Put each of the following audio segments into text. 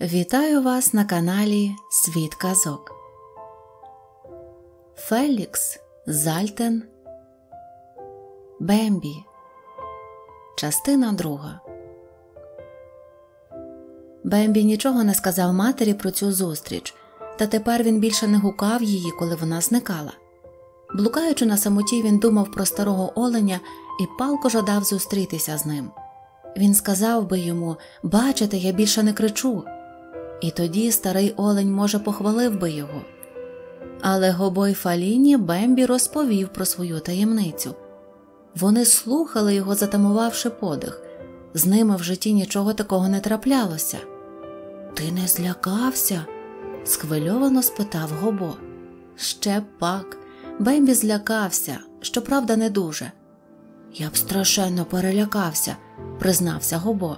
Вітаю вас на каналі Світ Казок. Фелікс Зальтен Бембі. Частина друга. Бембі нічого не сказав матері про цю зустріч, та тепер він більше не гукав її, коли вона зникала. Блукаючи на самоті, він думав про старого оленя і палко жадав зустрітися з ним. Він сказав би йому Бачите, я більше не кричу і тоді старий олень, може, похвалив би його. Але Гобой Фаліні Бембі розповів про свою таємницю. Вони слухали його, затамувавши подих, з ними в житті нічого такого не траплялося. Ти не злякався? схвильовано спитав Гобо. Ще пак. Бембі злякався, щоправда, не дуже. Я б страшенно перелякався, признався Гобо.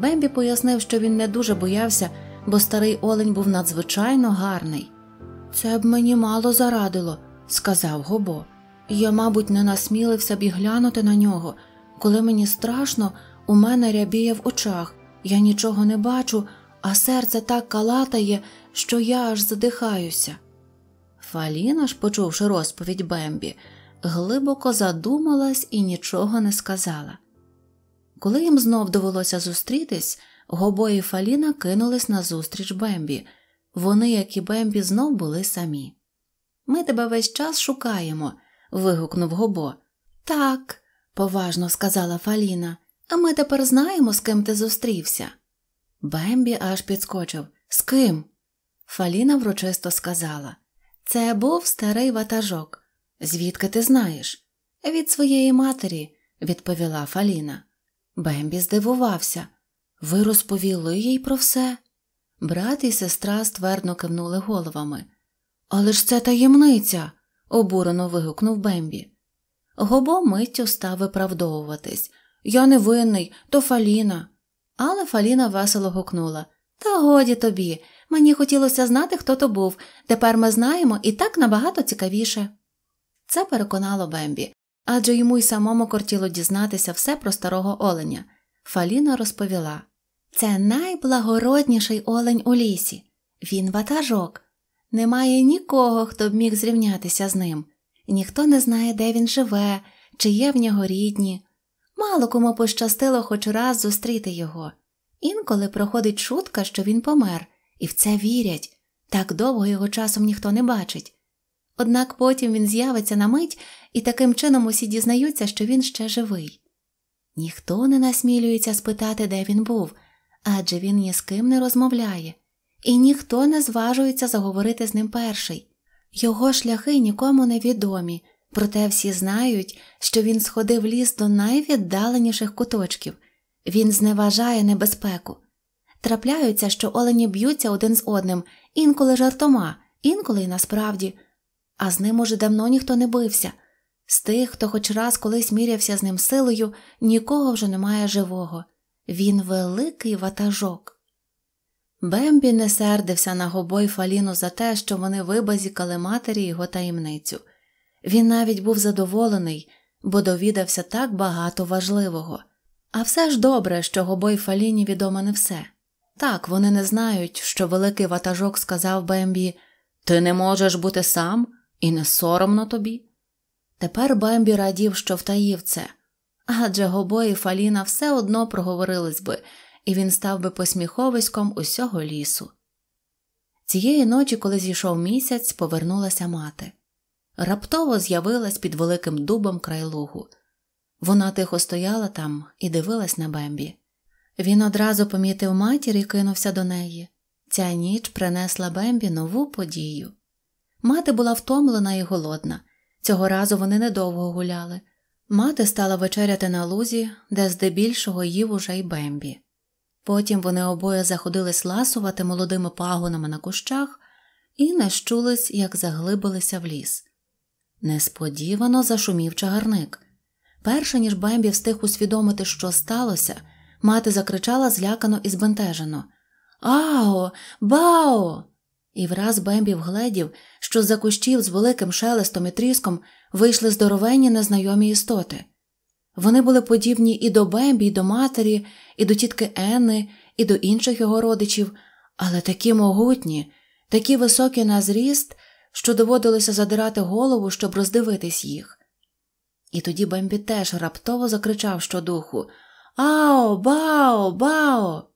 Бембі пояснив, що він не дуже боявся, бо старий олень був надзвичайно гарний. Це б мені мало зарадило, сказав Гобо. Я, мабуть, не насмілився б і глянути на нього. Коли мені страшно, у мене рябіє в очах, я нічого не бачу, а серце так калатає, що я аж задихаюся. Фаліна ж, почувши розповідь Бембі, глибоко задумалась і нічого не сказала. Коли їм знов довелося зустрітись, Гобо і Фаліна кинулись назустріч Бембі. Вони, як і Бембі, знов були самі. Ми тебе весь час шукаємо. вигукнув Гобо. Так, поважно сказала Фаліна, а ми тепер знаємо, з ким ти зустрівся. Бембі аж підскочив. З ким? Фаліна врочисто сказала. Це був старий ватажок. Звідки ти знаєш? Від своєї матері, відповіла Фаліна. Бембі здивувався. Ви розповіли їй про все? Брат і сестра ствердно кивнули головами. Але ж це таємниця, обурено вигукнув Бембі. Гобо миттю став виправдовуватись. Я не винний, то Фаліна. Але Фаліна весело гукнула Та годі тобі. Мені хотілося знати, хто то був. Тепер ми знаємо і так набагато цікавіше. Це переконало Бембі, адже йому й самому кортіло дізнатися все про старого оленя. Фаліна розповіла це найблагородніший олень у лісі. Він ватажок. Немає нікого, хто б міг зрівнятися з ним. Ніхто не знає, де він живе, чи є в нього рідні. Мало кому пощастило хоч раз зустріти його. Інколи проходить шутка, що він помер, і в це вірять так довго його часом ніхто не бачить. Однак потім він з'явиться на мить, і таким чином усі дізнаються, що він ще живий. Ніхто не насмілюється спитати, де він був, адже він ні з ким не розмовляє, і ніхто не зважується заговорити з ним перший. Його шляхи нікому не відомі, проте всі знають, що він сходив ліс до найвіддаленіших куточків, він зневажає небезпеку. Трапляються, що олені б'ються один з одним, інколи жартома, інколи й насправді а з ним уже давно ніхто не бився. З тих, хто хоч раз колись мірявся з ним силою, нікого вже немає живого. Він великий ватажок. Бембі не сердився на Гобой Фаліну за те, що вони вибазікали матері його таємницю. Він навіть був задоволений, бо довідався так багато важливого. А все ж добре, що Гобой Фаліні відомо не все. Так, вони не знають, що великий ватажок сказав Бембі Ти не можеш бути сам. І не соромно тобі? Тепер Бембі радів, що втаїв це, адже Гобо і Фаліна все одно проговорились би, і він став би посміховиськом усього лісу. Цієї ночі, коли зійшов місяць, повернулася мати. Раптово з'явилась під великим дубом край лугу. Вона тихо стояла там і дивилась на Бембі. Він одразу помітив матір і кинувся до неї. Ця ніч принесла Бембі нову подію. Мати була втомлена і голодна. Цього разу вони недовго гуляли. Мати стала вечеряти на лузі, де здебільшого їв уже й бембі. Потім вони обоє заходили ласувати молодими пагонами на кущах і нещулись, як заглибилися в ліс. Несподівано зашумів чагарник. Перше ніж Бембі встиг усвідомити, що сталося, мати закричала злякано і збентежено Ао, бао! І враз Бембі вгледів, що за кущів з великим шелестом і тріском вийшли здоровенні незнайомі істоти. Вони були подібні і до Бембі, і до матері, і до тітки Енни, і до інших його родичів, але такі могутні, такі високі на зріст, що доводилося задирати голову, щоб роздивитись їх. І тоді Бембі теж раптово закричав щодуху Ао, бао, бао!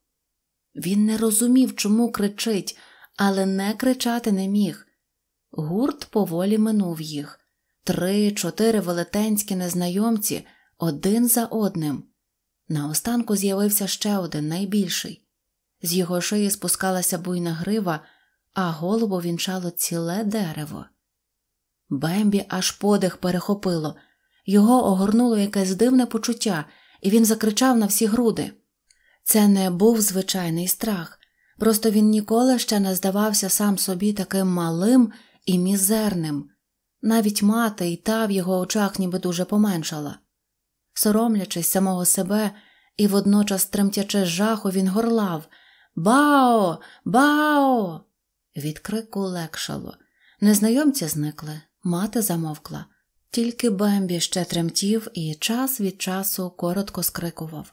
Він не розумів, чому кричить але не кричати не міг. Гурт поволі минув їх три, чотири велетенські незнайомці один за одним. Наостанку з'явився ще один найбільший. З його шиї спускалася буйна грива, а голову вінчало ціле дерево. Бембі аж подих перехопило, його огорнуло якесь дивне почуття, і він закричав на всі груди. Це не був звичайний страх, Просто він ніколи ще не здавався сам собі таким малим і мізерним, навіть мати і та в його очах ніби дуже поменшала. Соромлячись самого себе і водночас тремтячи з жаху, він горлав Бао, бао! Від крику легшало. Незнайомці зникли, мати замовкла. Тільки Бембі ще тремтів і час від часу коротко скрикував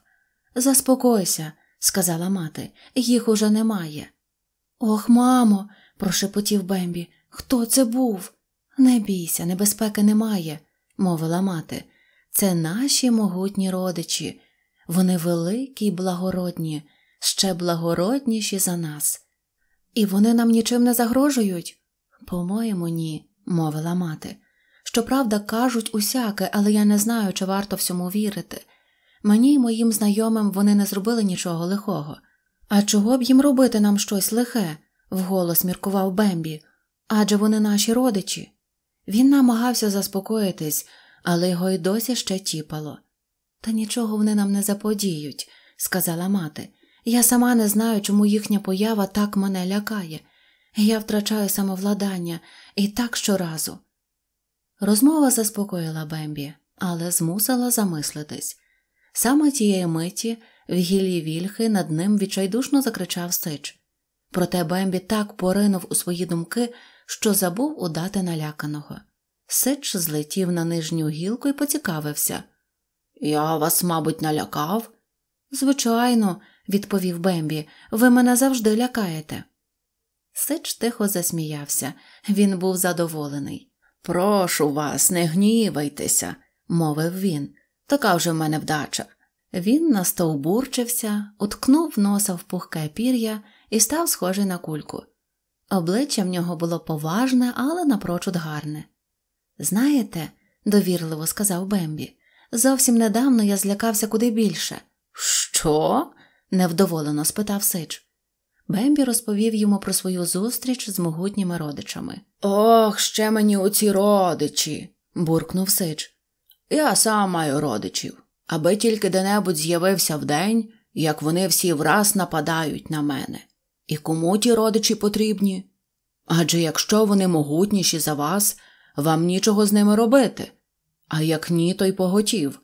Заспокойся, сказала мати, їх уже немає. Ох, мамо, прошепотів Бембі. Хто це був? Не бійся, небезпеки немає, мовила мати. Це наші могутні родичі. Вони великі й благородні, ще благородніші за нас. І вони нам нічим не загрожують? По-моєму, ні, мовила мати. Щоправда, кажуть усяке, але я не знаю, чи варто всьому вірити. Мені й моїм знайомим вони не зробили нічого лихого. А чого б їм робити нам щось лихе? вголос міркував Бембі, адже вони наші родичі. Він намагався заспокоїтись, але його й досі ще тіпало. Та нічого вони нам не заподіють, сказала мати. Я сама не знаю, чому їхня поява так мене лякає. Я втрачаю самовладання і так щоразу. Розмова заспокоїла Бембі, але змусила замислитись. Саме тієї миті в гілі вільхи над ним відчайдушно закричав сич. Проте Бембі так поринув у свої думки, що забув удати наляканого. Сич злетів на нижню гілку і поцікавився. Я вас, мабуть, налякав? Звичайно, відповів Бембі, ви мене завжди лякаєте. Сич тихо засміявся, він був задоволений. Прошу вас, не гнівайтеся, мовив він. Така вже в мене вдача. Він настовбурчився, уткнув носа в пухке пір'я і став схожий на кульку. Обличчя в нього було поважне, але напрочуд гарне. Знаєте, довірливо сказав Бембі, зовсім недавно я злякався куди більше. Що? невдоволено спитав Сич. Бембі розповів йому про свою зустріч з могутніми родичами. Ох, ще мені оці родичі, буркнув Сич. Я сам маю родичів, аби тільки де-небудь з'явився вдень, як вони всі враз нападають на мене. І кому ті родичі потрібні? Адже якщо вони могутніші за вас, вам нічого з ними робити, а як ні, то й поготів.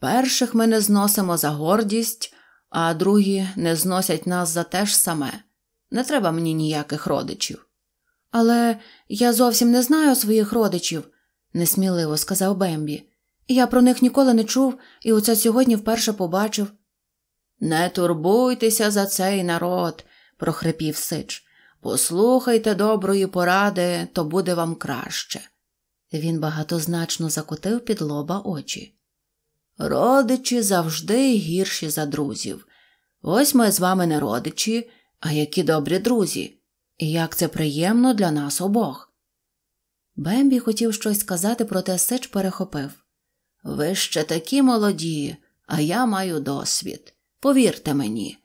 Перших ми не зносимо за гордість, а другі не зносять нас за те ж саме. Не треба мені ніяких родичів. Але я зовсім не знаю своїх родичів, несміливо сказав Бембі. Я про них ніколи не чув і оце сьогодні вперше побачив. Не турбуйтеся за цей народ, прохрипів Сич. Послухайте доброї поради, то буде вам краще. Він багатозначно закотив під лоба очі. Родичі завжди гірші за друзів. Ось ми з вами не родичі, а які добрі друзі, і як це приємно для нас обох. Бембі хотів щось сказати, проте Сич перехопив. Ви ще такі молоді, а я маю досвід. Повірте мені,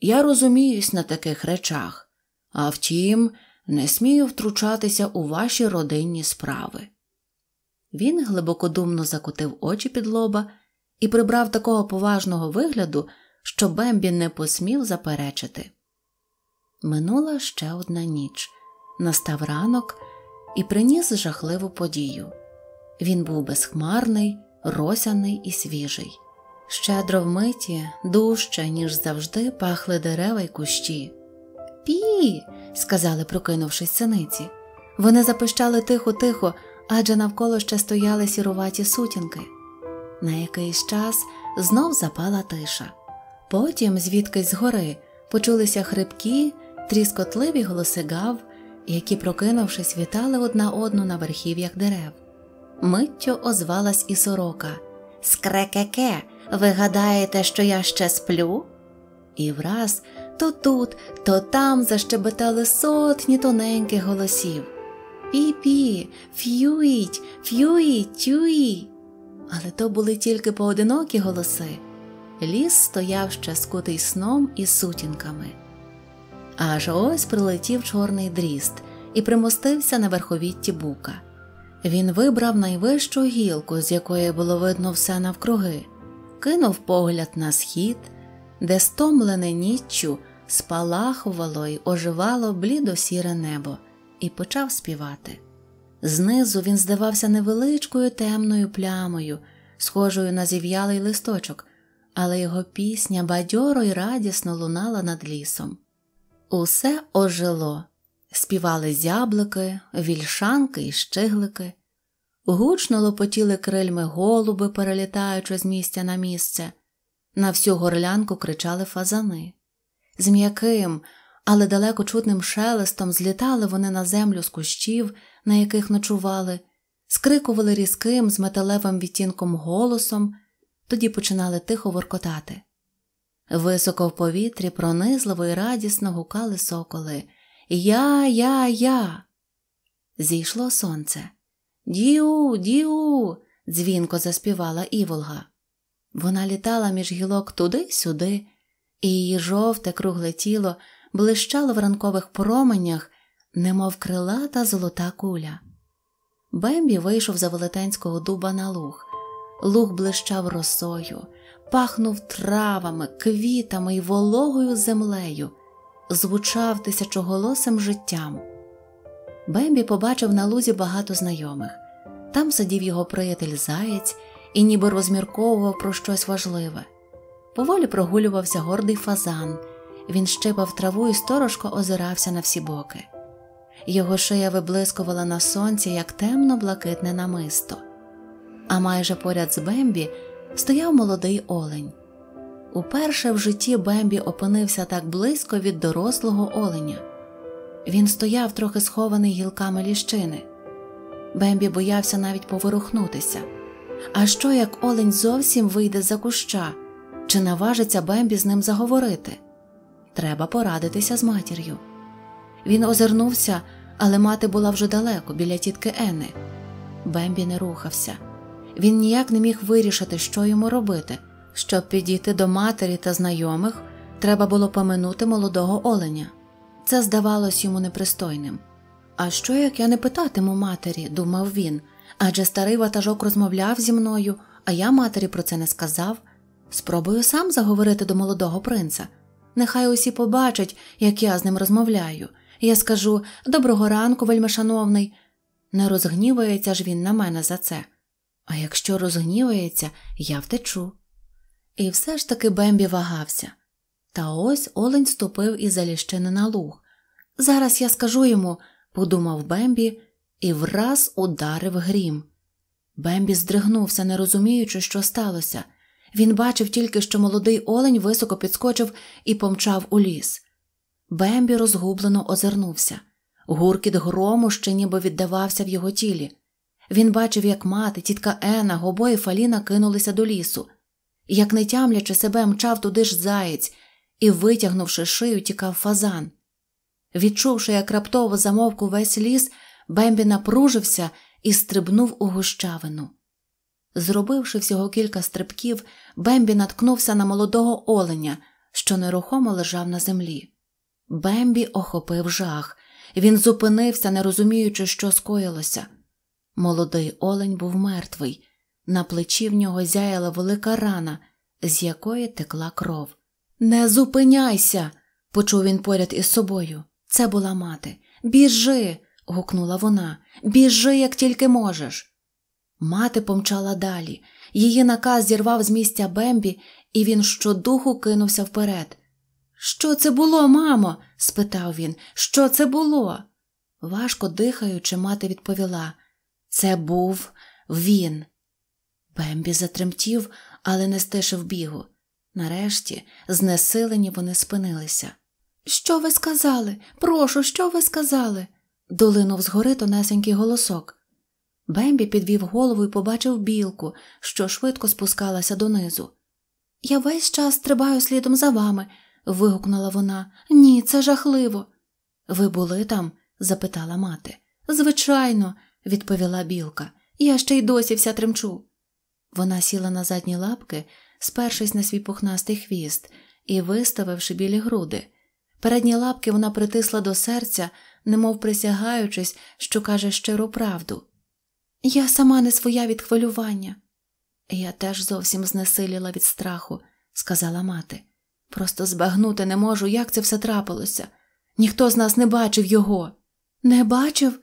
я розуміюсь на таких речах, а втім, не смію втручатися у ваші родинні справи. Він глибокодумно закотив очі під лоба і прибрав такого поважного вигляду, що Бембі не посмів заперечити. Минула ще одна ніч, настав ранок і приніс жахливу подію. Він був безхмарний. Росяний і свіжий. Щедро вмиті, дужче, ніж завжди, пахли дерева й кущі. Пі, сказали, прокинувшись синиці. Вони запищали тихо-тихо, адже навколо ще стояли сіруваті сутінки. На якийсь час знов запала тиша. Потім, звідкись згори, почулися хрипкі, тріскотливі голоси гав, які, прокинувшись, вітали одна одну на верхів'ях дерев миттю озвалась і сорока. Скрекеке, ви гадаєте, що я ще сплю? І враз то тут, то там защебетали сотні тоненьких голосів. Пі-пі, ф'юїть, ф'юїть, тюї. Але то були тільки поодинокі голоси. Ліс стояв ще скутий сном і сутінками. Аж ось прилетів чорний дріст і примостився на верховітті бука. Він вибрав найвищу гілку, з якої було видно все навкруги, кинув погляд на схід, де стомлене ніччю спалахувало й оживало блідо сіре небо, і почав співати. Знизу він здавався невеличкою темною плямою, схожою на зів'ялий листочок, але його пісня бадьоро й радісно лунала над лісом. Усе ожило співали зяблики, вільшанки і щиглики, гучно лопотіли крильми голуби, перелітаючи з місця на місце, на всю горлянку кричали фазани. З м'яким, але далеко чутним шелестом злітали вони на землю з кущів, на яких ночували, скрикували різким з металевим відтінком голосом, тоді починали тихо воркотати. Високо в повітрі пронизливо і радісно гукали соколи. Я, я, я. Зійшло сонце. Діу, діу. дзвінко заспівала Іволга. Вона літала між гілок туди-сюди, і її жовте кругле тіло блищало в ранкових променях, немов крилата золота куля. Бембі вийшов за велетенського дуба на луг. Луг блищав росою, пахнув травами, квітами і вологою землею звучав тисячоголосим життям. Бембі побачив на лузі багато знайомих. Там сидів його приятель Заєць і ніби розмірковував про щось важливе. Поволі прогулювався гордий фазан, він щипав траву і сторожко озирався на всі боки. Його шия виблискувала на сонці, як темно блакитне намисто. А майже поряд з Бембі стояв молодий олень. Уперше в житті Бембі опинився так близько від дорослого оленя. Він стояв трохи схований гілками ліщини. Бембі боявся навіть поворухнутися. А що як олень зовсім вийде за куща, чи наважиться Бембі з ним заговорити? Треба порадитися з матір'ю. Він озирнувся, але мати була вже далеко біля тітки Ени. Бембі не рухався. Він ніяк не міг вирішити, що йому робити. Щоб підійти до матері та знайомих, треба було поминути молодого оленя. Це здавалось йому непристойним. А що як я не питатиму матері, думав він, адже старий ватажок розмовляв зі мною, а я матері про це не сказав. Спробую сам заговорити до молодого принца. Нехай усі побачать, як я з ним розмовляю. Я скажу доброго ранку, вельмишановний. Не розгнівається ж він на мене за це. А якщо розгнівається, я втечу. І все ж таки Бембі вагався. Та ось олень ступив із заліщини на луг. Зараз я скажу йому, подумав Бембі і враз ударив грім. Бембі здригнувся, не розуміючи, що сталося. Він бачив тільки, що молодий олень високо підскочив і помчав у ліс. Бембі розгублено озирнувся. Гуркіт грому ще ніби віддавався в його тілі. Він бачив, як мати, тітка Ена, гобої Фаліна кинулися до лісу як не тямлячи себе, мчав туди ж заєць і, витягнувши шию, тікав фазан. Відчувши, як раптово замовку весь ліс, Бембі напружився і стрибнув у гущавину. Зробивши всього кілька стрибків, Бембі наткнувся на молодого оленя, що нерухомо лежав на землі. Бембі охопив жах. Він зупинився, не розуміючи, що скоїлося. Молодий олень був мертвий. На плечі в нього зяяла велика рана, з якої текла кров. Не зупиняйся, почув він поряд із собою. Це була мати. Біжи. гукнула вона. Біжи, як тільки можеш. Мати помчала далі. Її наказ зірвав з місця Бембі, і він щодуху кинувся вперед. Що це було, мамо? спитав він. Що це було? Важко дихаючи, мати відповіла. Це був він. Бембі затремтів, але не стишив бігу. Нарешті, знесилені, вони спинилися. Що ви сказали? Прошу, що ви сказали? долинув згори тонесенький голосок. Бембі підвів голову і побачив білку, що швидко спускалася донизу. Я весь час стрибаю слідом за вами. вигукнула вона. Ні, це жахливо. Ви були там? запитала мати. Звичайно, відповіла білка. Я ще й досі вся тремчу. Вона сіла на задні лапки, спершись на свій пухнастий хвіст і виставивши білі груди. Передні лапки вона притисла до серця, немов присягаючись, що каже щиру правду. Я сама не своя від хвилювання. Я теж зовсім знесиліла від страху, сказала мати. Просто збагнути не можу, як це все трапилося. Ніхто з нас не бачив його. Не бачив?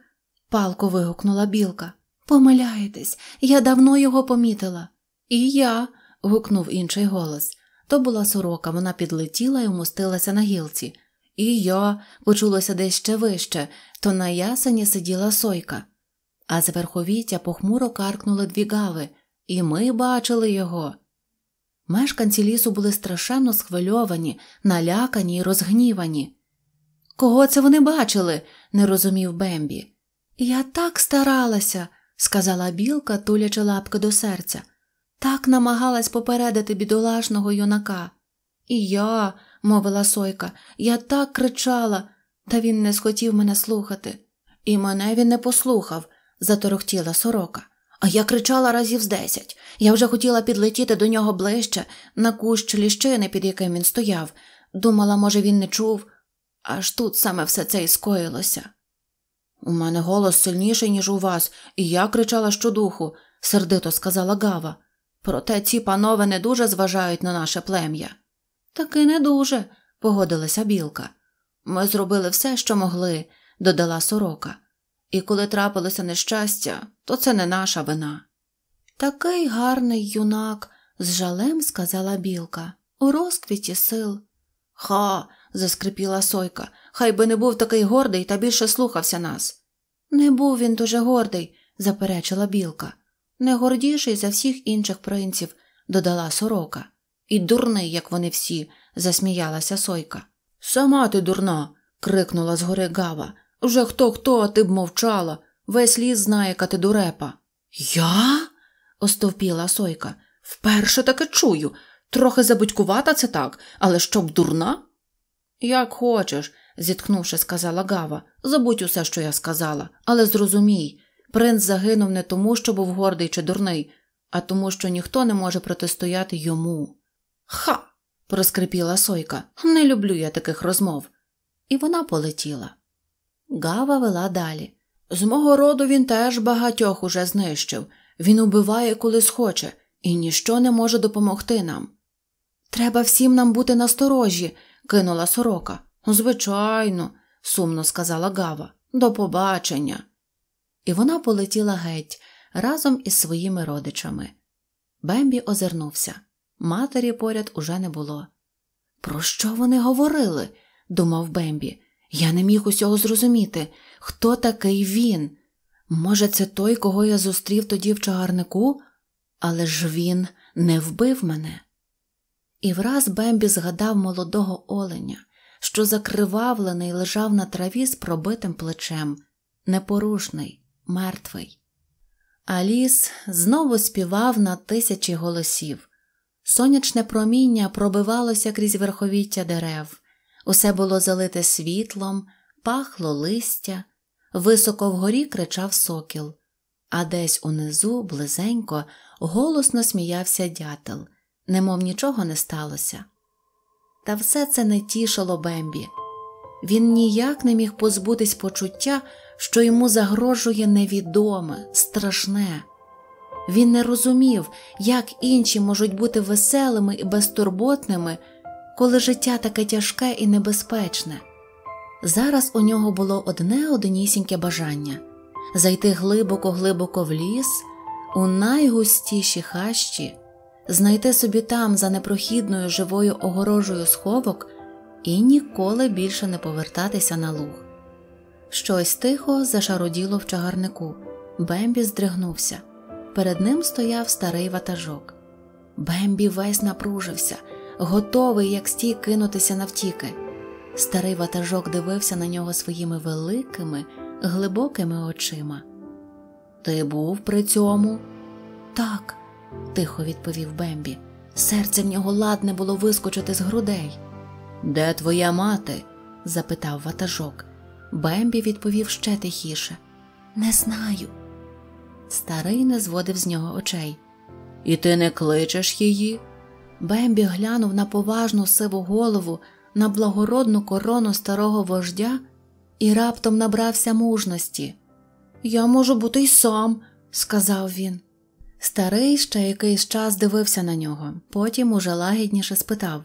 палко вигукнула білка. Помиляєтесь, я давно його помітила. І я. гукнув інший голос. То була сорока, вона підлетіла і умостилася на гілці. І я почулося десь ще вище, то на ясені сиділа сойка. А з верховіття похмуро каркнули дві гави, і ми бачили його. Мешканці лісу були страшенно схвильовані, налякані і розгнівані. Кого це вони бачили? не розумів Бембі. Я так старалася, сказала білка, тулячи лапки до серця. Так намагалась попередити бідолашного юнака. І я, мовила Сойка, я так кричала, та він не схотів мене слухати. І мене він не послухав, заторохтіла сорока. А я кричала разів з десять. Я вже хотіла підлетіти до нього ближче, на кущ ліщини, під яким він стояв. Думала, може, він не чув. Аж тут саме все це і скоїлося. У мене голос сильніший, ніж у вас, і я кричала щодуху, сердито сказала Гава. Проте ці панове не дуже зважають на наше плем'я. Таки не дуже, погодилася білка. Ми зробили все, що могли, додала сорока. І коли трапилося нещастя, то це не наша вина. Такий гарний юнак, з жалем сказала білка, у розквіті сил. Ха, заскрипіла Сойка. Хай би не був такий гордий та більше слухався нас. Не був він дуже гордий, заперечила білка. Не гордіший за всіх інших принців, додала сорока. І дурний, як вони всі, засміялася Сойка. Сама ти дурна. крикнула згори Гава. Уже хто хто, а ти б мовчала. Весь ліс знає, яка ти дурепа. Я? остовпіла Сойка. Вперше таке чую. Трохи забудькувата це так, але щоб дурна? Як хочеш, зітхнувши, сказала Гава. Забудь усе, що я сказала, але зрозумій принц загинув не тому, що був гордий чи дурний, а тому, що ніхто не може протистояти йому. Ха. проскрипіла Сойка. Не люблю я таких розмов. І вона полетіла. Гава вела далі. З мого роду він теж багатьох уже знищив. Він убиває, коли схоче, і ніщо не може допомогти нам. Треба всім нам бути насторожі кинула сорока. Звичайно, сумно сказала Гава. До побачення. І вона полетіла геть разом із своїми родичами. Бембі озирнувся. Матері поряд уже не було. Про що вони говорили? думав Бембі. Я не міг усього зрозуміти. Хто такий він? Може, це той, кого я зустрів тоді в чагарнику? Але ж він не вбив мене. І враз Бембі згадав молодого оленя, що закривавлений лежав на траві з пробитим плечем, непорушний, мертвий. А ліс знову співав на тисячі голосів. Сонячне проміння пробивалося крізь верховіття дерев, усе було залите світлом, пахло листя, високо вгорі кричав сокіл, а десь унизу, близенько, голосно сміявся дятел немов нічого не сталося. Та все це не тішило Бембі. Він ніяк не міг позбутись почуття, що йому загрожує невідоме, страшне. Він не розумів, як інші можуть бути веселими і безтурботними, коли життя таке тяжке і небезпечне. Зараз у нього було одне однісіньке бажання зайти глибоко-глибоко в ліс, у найгустіші хащі знайти собі там за непрохідною живою огорожею сховок і ніколи більше не повертатися на луг. Щось тихо зашароділо в чагарнику. Бембі здригнувся. Перед ним стояв старий ватажок. Бембі весь напружився, готовий, як стій, кинутися навтіки. Старий ватажок дивився на нього своїми великими, глибокими очима. Ти був при цьому? Так тихо відповів Бембі. Серце в нього ладне було вискочити з грудей. Де твоя мати? запитав ватажок. Бембі відповів ще тихіше. Не знаю. Старий не зводив з нього очей. І ти не кличеш її? Бембі глянув на поважну сиву голову, на благородну корону старого вождя і раптом набрався мужності. Я можу бути й сам, сказав він. Старий ще якийсь час дивився на нього, потім уже лагідніше спитав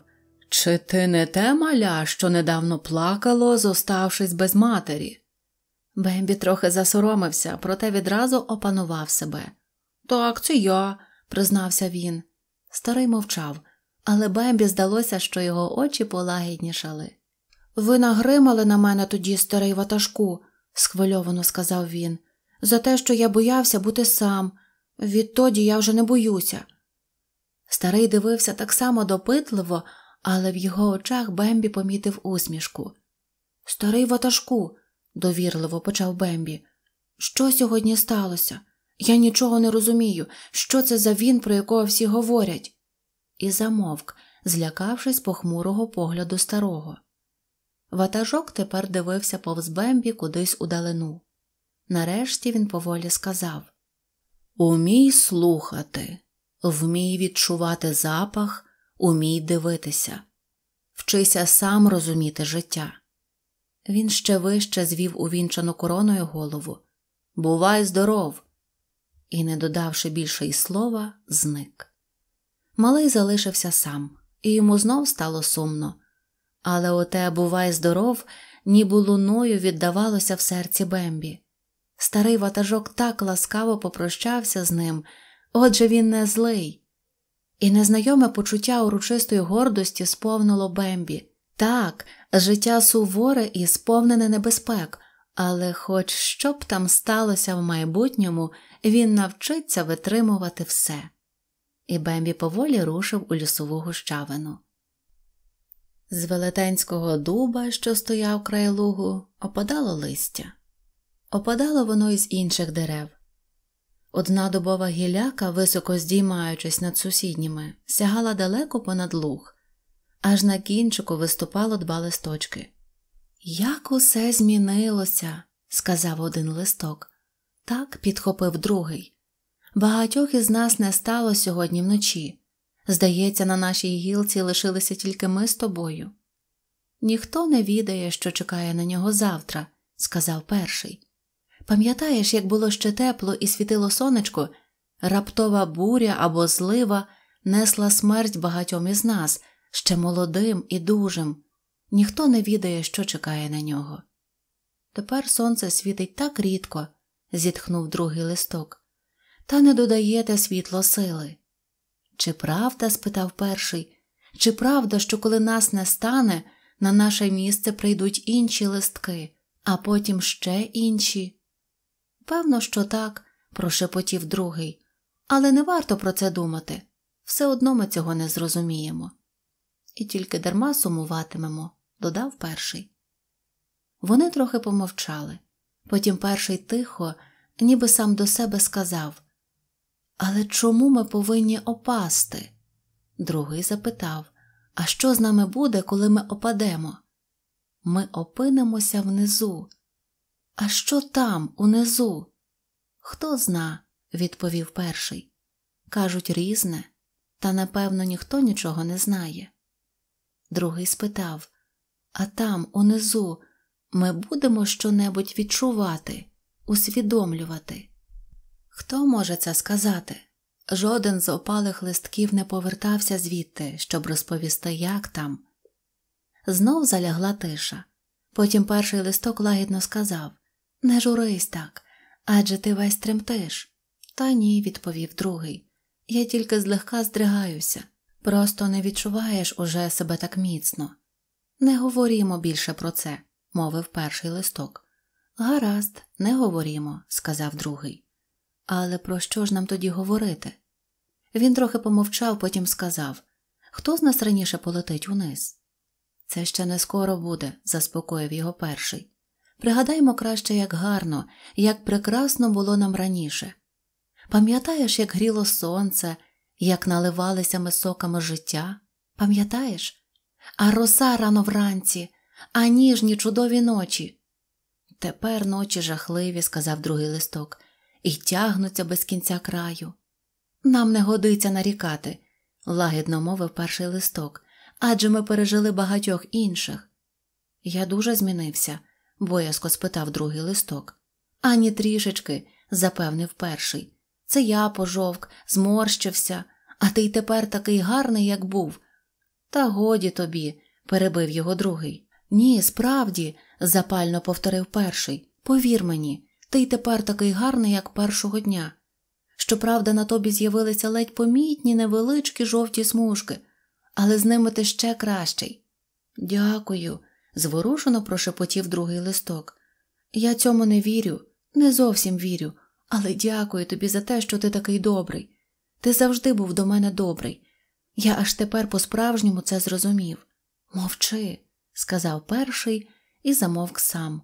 Чи ти не те маля, що недавно плакало, зоставшись без матері? Бембі трохи засоромився, проте відразу опанував себе. Так, це я, признався він. Старий мовчав, але Бембі здалося, що його очі полагіднішали. Ви нагримали на мене тоді, старий ватажку, схвильовано сказав він, за те, що я боявся бути сам. Відтоді я вже не боюся. Старий дивився так само допитливо, але в його очах Бембі помітив усмішку. Старий ватажку, довірливо почав Бембі, що сьогодні сталося? Я нічого не розумію, що це за він, про якого всі говорять, і замовк, злякавшись похмурого погляду старого. Ватажок тепер дивився повз Бембі кудись удалину. Нарешті він поволі сказав Умій слухати, вмій відчувати запах, умій дивитися, вчися сам розуміти життя. Він ще вище звів увінчану короною голову Бувай здоров! І, не додавши більше й слова, зник. Малий залишився сам, і йому знов стало сумно. Але оте, бувай здоров, ніби луною віддавалося в серці Бембі. Старий ватажок так ласкаво попрощався з ним, отже він не злий. І незнайоме почуття урочистої гордості сповнило Бембі. Так, життя суворе і сповнене небезпек, але хоч що б там сталося в майбутньому, він навчиться витримувати все. І Бембі поволі рушив у лісову гущавину. З велетенського дуба, що стояв край лугу, опадало листя. Опадало воно із інших дерев. Одна дубова гіляка, високо здіймаючись над сусідніми, сягала далеко понад луг, аж на кінчику виступало два листочки. Як усе змінилося, сказав один листок, так підхопив другий. Багатьох із нас не стало сьогодні вночі. Здається, на нашій гілці лишилися тільки ми з тобою. Ніхто не відає, що чекає на нього завтра, сказав перший. Пам'ятаєш, як було ще тепло і світило сонечко, раптова буря або злива несла смерть багатьом із нас, ще молодим і дужим, ніхто не відає, що чекає на нього. Тепер сонце світить так рідко, зітхнув другий листок, та не додаєте світло сили. Чи правда? спитав перший, чи правда, що коли нас не стане, на наше місце прийдуть інші листки, а потім ще інші? Певно, що так, прошепотів другий, але не варто про це думати все одно ми цього не зрозуміємо. І тільки дарма сумуватимемо, додав перший. Вони трохи помовчали. Потім перший тихо, ніби сам до себе сказав Але чому ми повинні опасти? Другий запитав А що з нами буде, коли ми опадемо? Ми опинимося внизу, а що там, унизу? Хто зна, відповів перший. Кажуть, різне, та напевно ніхто нічого не знає. Другий спитав А там, унизу, ми будемо щонебудь відчувати, усвідомлювати. Хто може це сказати? Жоден з опалих листків не повертався звідти, щоб розповісти, як там. Знов залягла тиша. Потім перший листок лагідно сказав не журись так, адже ти весь тремтиш. Та ні, відповів другий. Я тільки злегка здригаюся, просто не відчуваєш уже себе так міцно. Не говорімо більше про це, мовив перший листок. Гаразд, не говорімо, сказав другий. Але про що ж нам тоді говорити? Він трохи помовчав, потім сказав Хто з нас раніше полетить униз? Це ще не скоро буде, заспокоїв його перший. Пригадаймо краще, як гарно, як прекрасно було нам раніше. Пам'ятаєш, як гріло сонце, як наливалися ми соками життя? Пам'ятаєш? А роса рано вранці, а ніжні чудові ночі. Тепер ночі жахливі, сказав другий листок, і тягнуться без кінця краю. Нам не годиться нарікати, лагідно мовив перший листок, адже ми пережили багатьох інших. Я дуже змінився боязко спитав другий листок. Ані трішечки, запевнив перший. Це я пожовк, зморщився, а ти й тепер такий гарний, як був. Та годі тобі, перебив його другий. Ні, справді, запально повторив перший. Повір мені, ти й тепер такий гарний, як першого дня. Щоправда, на тобі з'явилися ледь помітні невеличкі жовті смужки, але з ними ти ще кращий. Дякую, зворушено прошепотів другий листок. Я цьому не вірю, не зовсім вірю, але дякую тобі за те, що ти такий добрий. Ти завжди був до мене добрий. Я аж тепер по справжньому це зрозумів. Мовчи, сказав перший і замовк сам.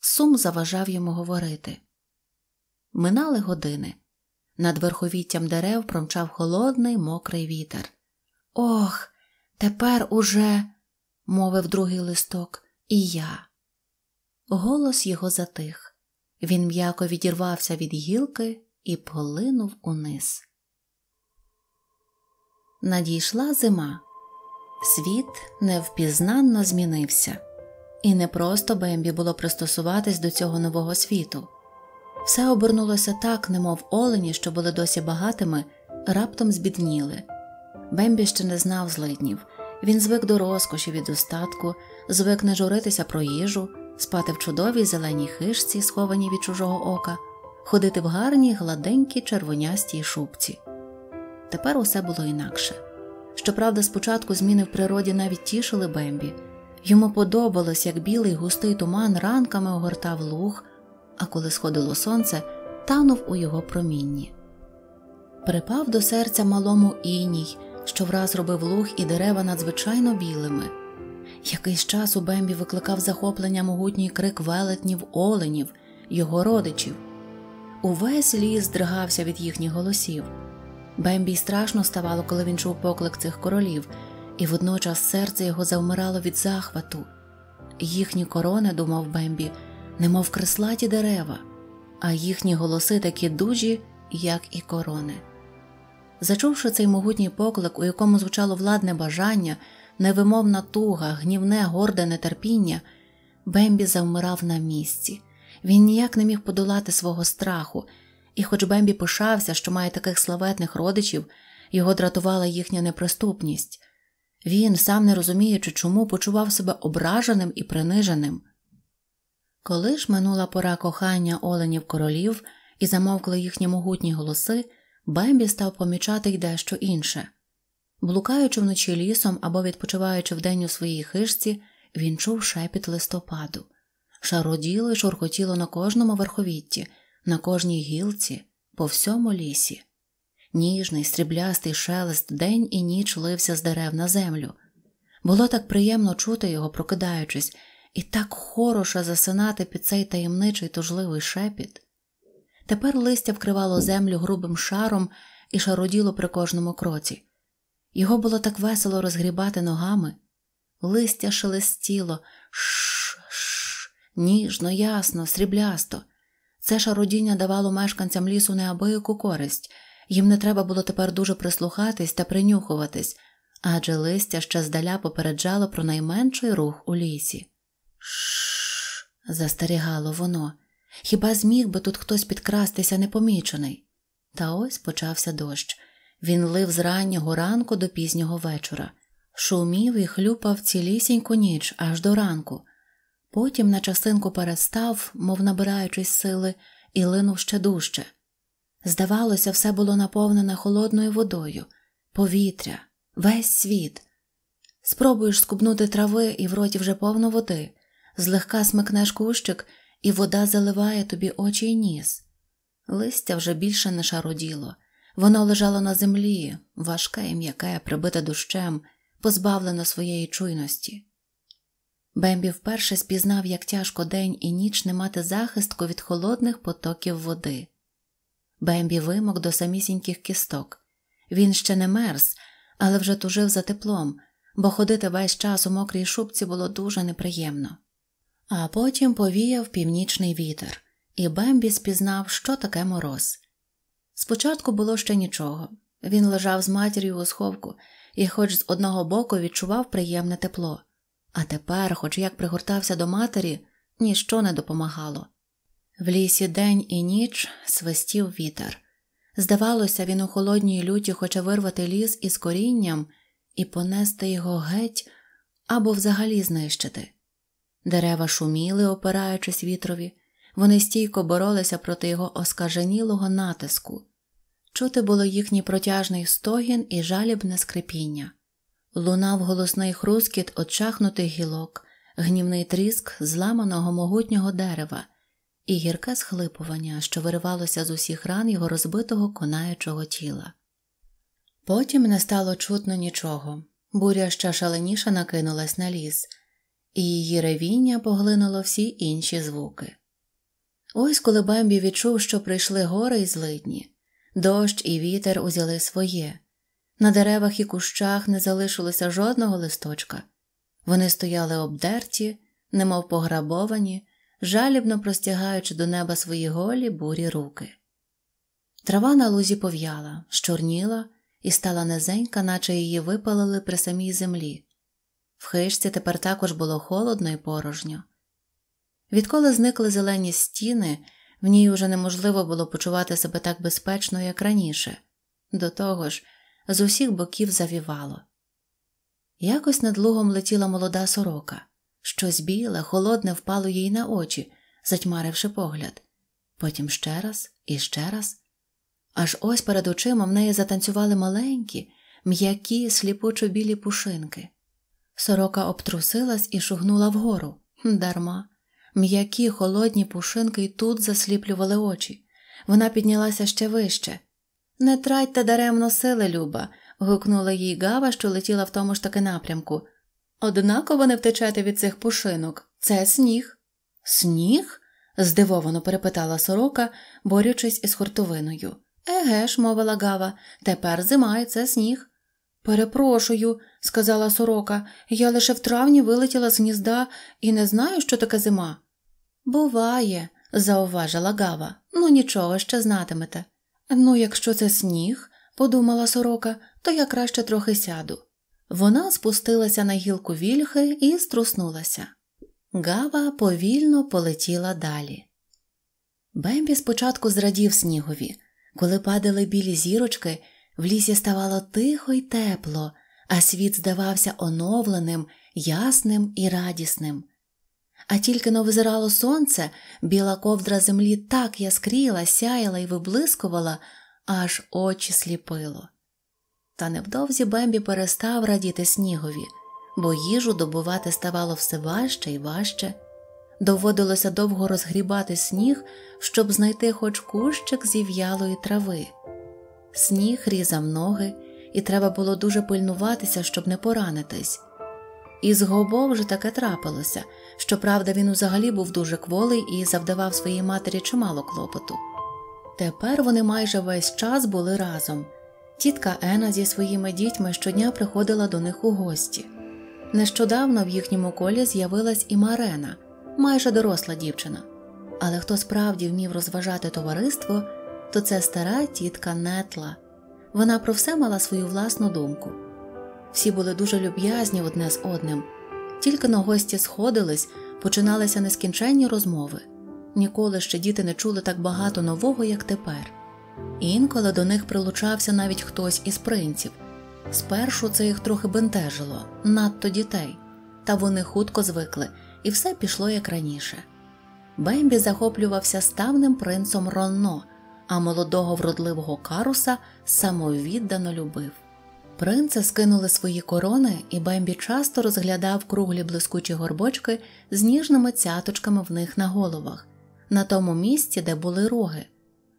Сум заважав йому говорити. Минали години. Над верховіттям дерев промчав холодний мокрий вітер. Ох, тепер уже мовив другий листок, і я. Голос його затих. Він м'яко відірвався від гілки і полинув униз. Надійшла зима. Світ невпізнанно змінився, і не просто Бембі було пристосуватись до цього нового світу. Все обернулося так, немов олені, що були досі багатими, раптом збідніли. Бембі ще не знав злиднів, він звик до розкоші від достатку, звик не журитися про їжу, спати в чудовій зеленій хижці, схованій від чужого ока, ходити в гарній, гладенькій червонястій шубці. Тепер усе було інакше. Щоправда, спочатку зміни в природі навіть тішили Бембі. Йому подобалось, як білий густий туман ранками огортав луг, а коли сходило сонце, танув у його промінні. Припав до серця малому іній що враз робив луг і дерева надзвичайно білими. Якийсь час у Бембі викликав захоплення могутній крик велетнів, оленів, його родичів. Увесь ліс здригався від їхніх голосів. Бембі страшно ставало, коли він чув поклик цих королів, і водночас серце його завмирало від захвату. Їхні корони, думав Бембі, немов креслаті дерева, а їхні голоси такі дужі, як і корони. Зачувши цей могутній поклик, у якому звучало владне бажання, невимовна туга, гнівне, горде нетерпіння, Бембі завмирав на місці. Він ніяк не міг подолати свого страху, і, хоч Бембі пишався, що має таких славетних родичів, його дратувала їхня неприступність. Він, сам не розуміючи, чому, почував себе ображеним і приниженим. Коли ж минула пора кохання оленів королів і замовкли їхні могутні голоси, Бембі став помічати й дещо інше. Блукаючи вночі лісом або відпочиваючи вдень у своїй хижці, він чув шепіт листопаду, шароділо й шурхотіло на кожному верховітті, на кожній гілці, по всьому лісі. Ніжний, стріблястий шелест день і ніч лився з дерев на землю. Було так приємно чути його, прокидаючись, і так хороше засинати під цей таємничий тужливий шепіт. Тепер листя вкривало землю грубим шаром і шароділо при кожному кроці. Його було так весело розгрібати ногами. Листя шелестіло, шш ніжно, ясно, сріблясто. Це шародіння давало мешканцям лісу неабияку користь, їм не треба було тепер дуже прислухатись та принюхуватись, адже листя ще здаля попереджало про найменший рух у лісі. Шш. застерігало воно. Хіба зміг би тут хтось підкрастися непомічений? Та ось почався дощ. Він лив з раннього ранку до пізнього вечора, шумів і хлюпав цілісіньку ніч аж до ранку. Потім на часинку перестав, мов набираючись сили, і линув ще дужче. Здавалося, все було наповнене холодною водою, повітря, весь світ. Спробуєш скубнути трави і в роті вже повно води, злегка смикнеш кущик і вода заливає тобі очі й ніс. Листя вже більше не шароділо, воно лежало на землі, важке і м'яке, прибите дощем, позбавлено своєї чуйності. Бембі вперше спізнав, як тяжко день і ніч не мати захистку від холодних потоків води. Бембі вимок до самісіньких кісток. Він ще не мерз, але вже тужив за теплом, бо ходити весь час у мокрій шубці було дуже неприємно. А потім повіяв північний вітер, і Бембі спізнав, що таке мороз. Спочатку було ще нічого. Він лежав з матір'ю у сховку і, хоч з одного боку, відчував приємне тепло, а тепер, хоч як пригортався до матері, ніщо не допомагало. В лісі день і ніч свистів вітер. Здавалося, він у холодній люті хоче вирвати ліс із корінням і понести його геть або взагалі знищити. Дерева шуміли, опираючись вітрові, вони стійко боролися проти його оскаженілого натиску. Чути було їхній протяжний стогін і жалібне скрипіння. Лунав голосний хрускіт очахнутих гілок, гнівний тріск зламаного могутнього дерева і гірке схлипування, що виривалося з усіх ран його розбитого конаючого тіла. Потім не стало чутно нічого. Буря ще шаленіше накинулась на ліс і її ревіння поглинуло всі інші звуки. Ось коли Бембі відчув, що прийшли гори і злидні, дощ і вітер узяли своє. На деревах і кущах не залишилося жодного листочка. Вони стояли обдерті, немов пограбовані, жалібно простягаючи до неба свої голі бурі руки. Трава на лузі пов'яла, щорніла і стала низенька, наче її випалили при самій землі. В хижці тепер також було холодно і порожньо. Відколи зникли зелені стіни, в ній уже неможливо було почувати себе так безпечно, як раніше, до того ж, з усіх боків завівало. Якось над лугом летіла молода сорока, щось біле, холодне впало їй на очі, затьмаривши погляд, потім ще раз і ще раз. Аж ось перед очима в неї затанцювали маленькі, м'які, сліпочо білі пушинки. Сорока обтрусилась і шугнула вгору. Дарма. М'які холодні пушинки й тут засліплювали очі. Вона піднялася ще вище. Не тратьте даремно сили, Люба, гукнула їй Гава, що летіла в тому ж таки напрямку. Однаково не втечете від цих пушинок. Це сніг. Сніг? здивовано перепитала сорока, борючись із хуртовиною. Еге ж, мовила Гава, тепер зима і це сніг. Перепрошую, сказала сорока, я лише в травні вилетіла з гнізда і не знаю, що таке зима. Буває, зауважила Гава. Ну нічого ще знатимете. Ну, якщо це сніг, подумала сорока, то я краще трохи сяду. Вона спустилася на гілку вільхи і струснулася. Гава повільно полетіла далі. Бембі спочатку зрадів снігові, коли падали білі зірочки. В лісі ставало тихо й тепло, а світ здавався оновленим, ясним і радісним. А тільки но визирало сонце, біла ковдра землі так яскріла, сяяла і виблискувала, аж очі сліпило. Та невдовзі Бембі перестав радіти снігові, бо їжу добувати ставало все важче і важче. Доводилося довго розгрібати сніг, щоб знайти хоч кущик зів'ялої трави. Сніг різав ноги, і треба було дуже пильнуватися, щоб не поранитись. І з Гобо вже таке трапилося, щоправда, він взагалі був дуже кволий і завдавав своїй матері чимало клопоту. Тепер вони майже весь час були разом. Тітка Ена зі своїми дітьми щодня приходила до них у гості. Нещодавно в їхньому колі з'явилась і Марена, майже доросла дівчина. Але хто справді вмів розважати товариство, то це стара тітка Нетла. Вона про все мала свою власну думку. Всі були дуже люб'язні одне з одним, тільки на гості сходились, починалися нескінченні розмови. Ніколи ще діти не чули так багато нового, як тепер. Інколи до них прилучався навіть хтось із принців. Спершу це їх трохи бентежило, надто дітей, та вони хутко звикли, і все пішло як раніше. Бембі захоплювався ставним принцом Ронно а молодого вродливого каруса самовіддано любив. Принца скинули свої корони, і Бембі часто розглядав круглі блискучі горбочки з ніжними цяточками в них на головах, на тому місці, де були роги.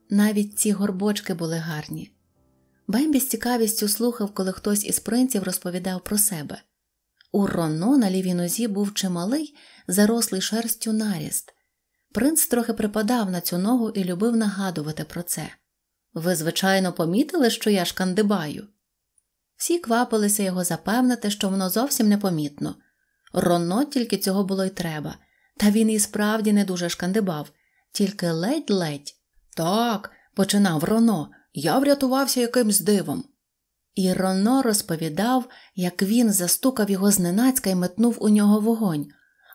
Навіть ці горбочки були гарні. Бембі з цікавістю слухав, коли хтось із принців розповідав про себе. У Роно на лівій нозі був чималий, зарослий шерстю наріст, Принц трохи припадав на цю ногу і любив нагадувати про це. Ви, звичайно, помітили, що я шкандибаю. Всі квапилися його запевнити, що воно зовсім непомітно. Ронно тільки цього було й треба, та він і справді не дуже шкандибав, тільки ледь-ледь. Так, починав Роно, я врятувався якимсь дивом. І Роно розповідав, як він застукав його зненацька і метнув у нього вогонь,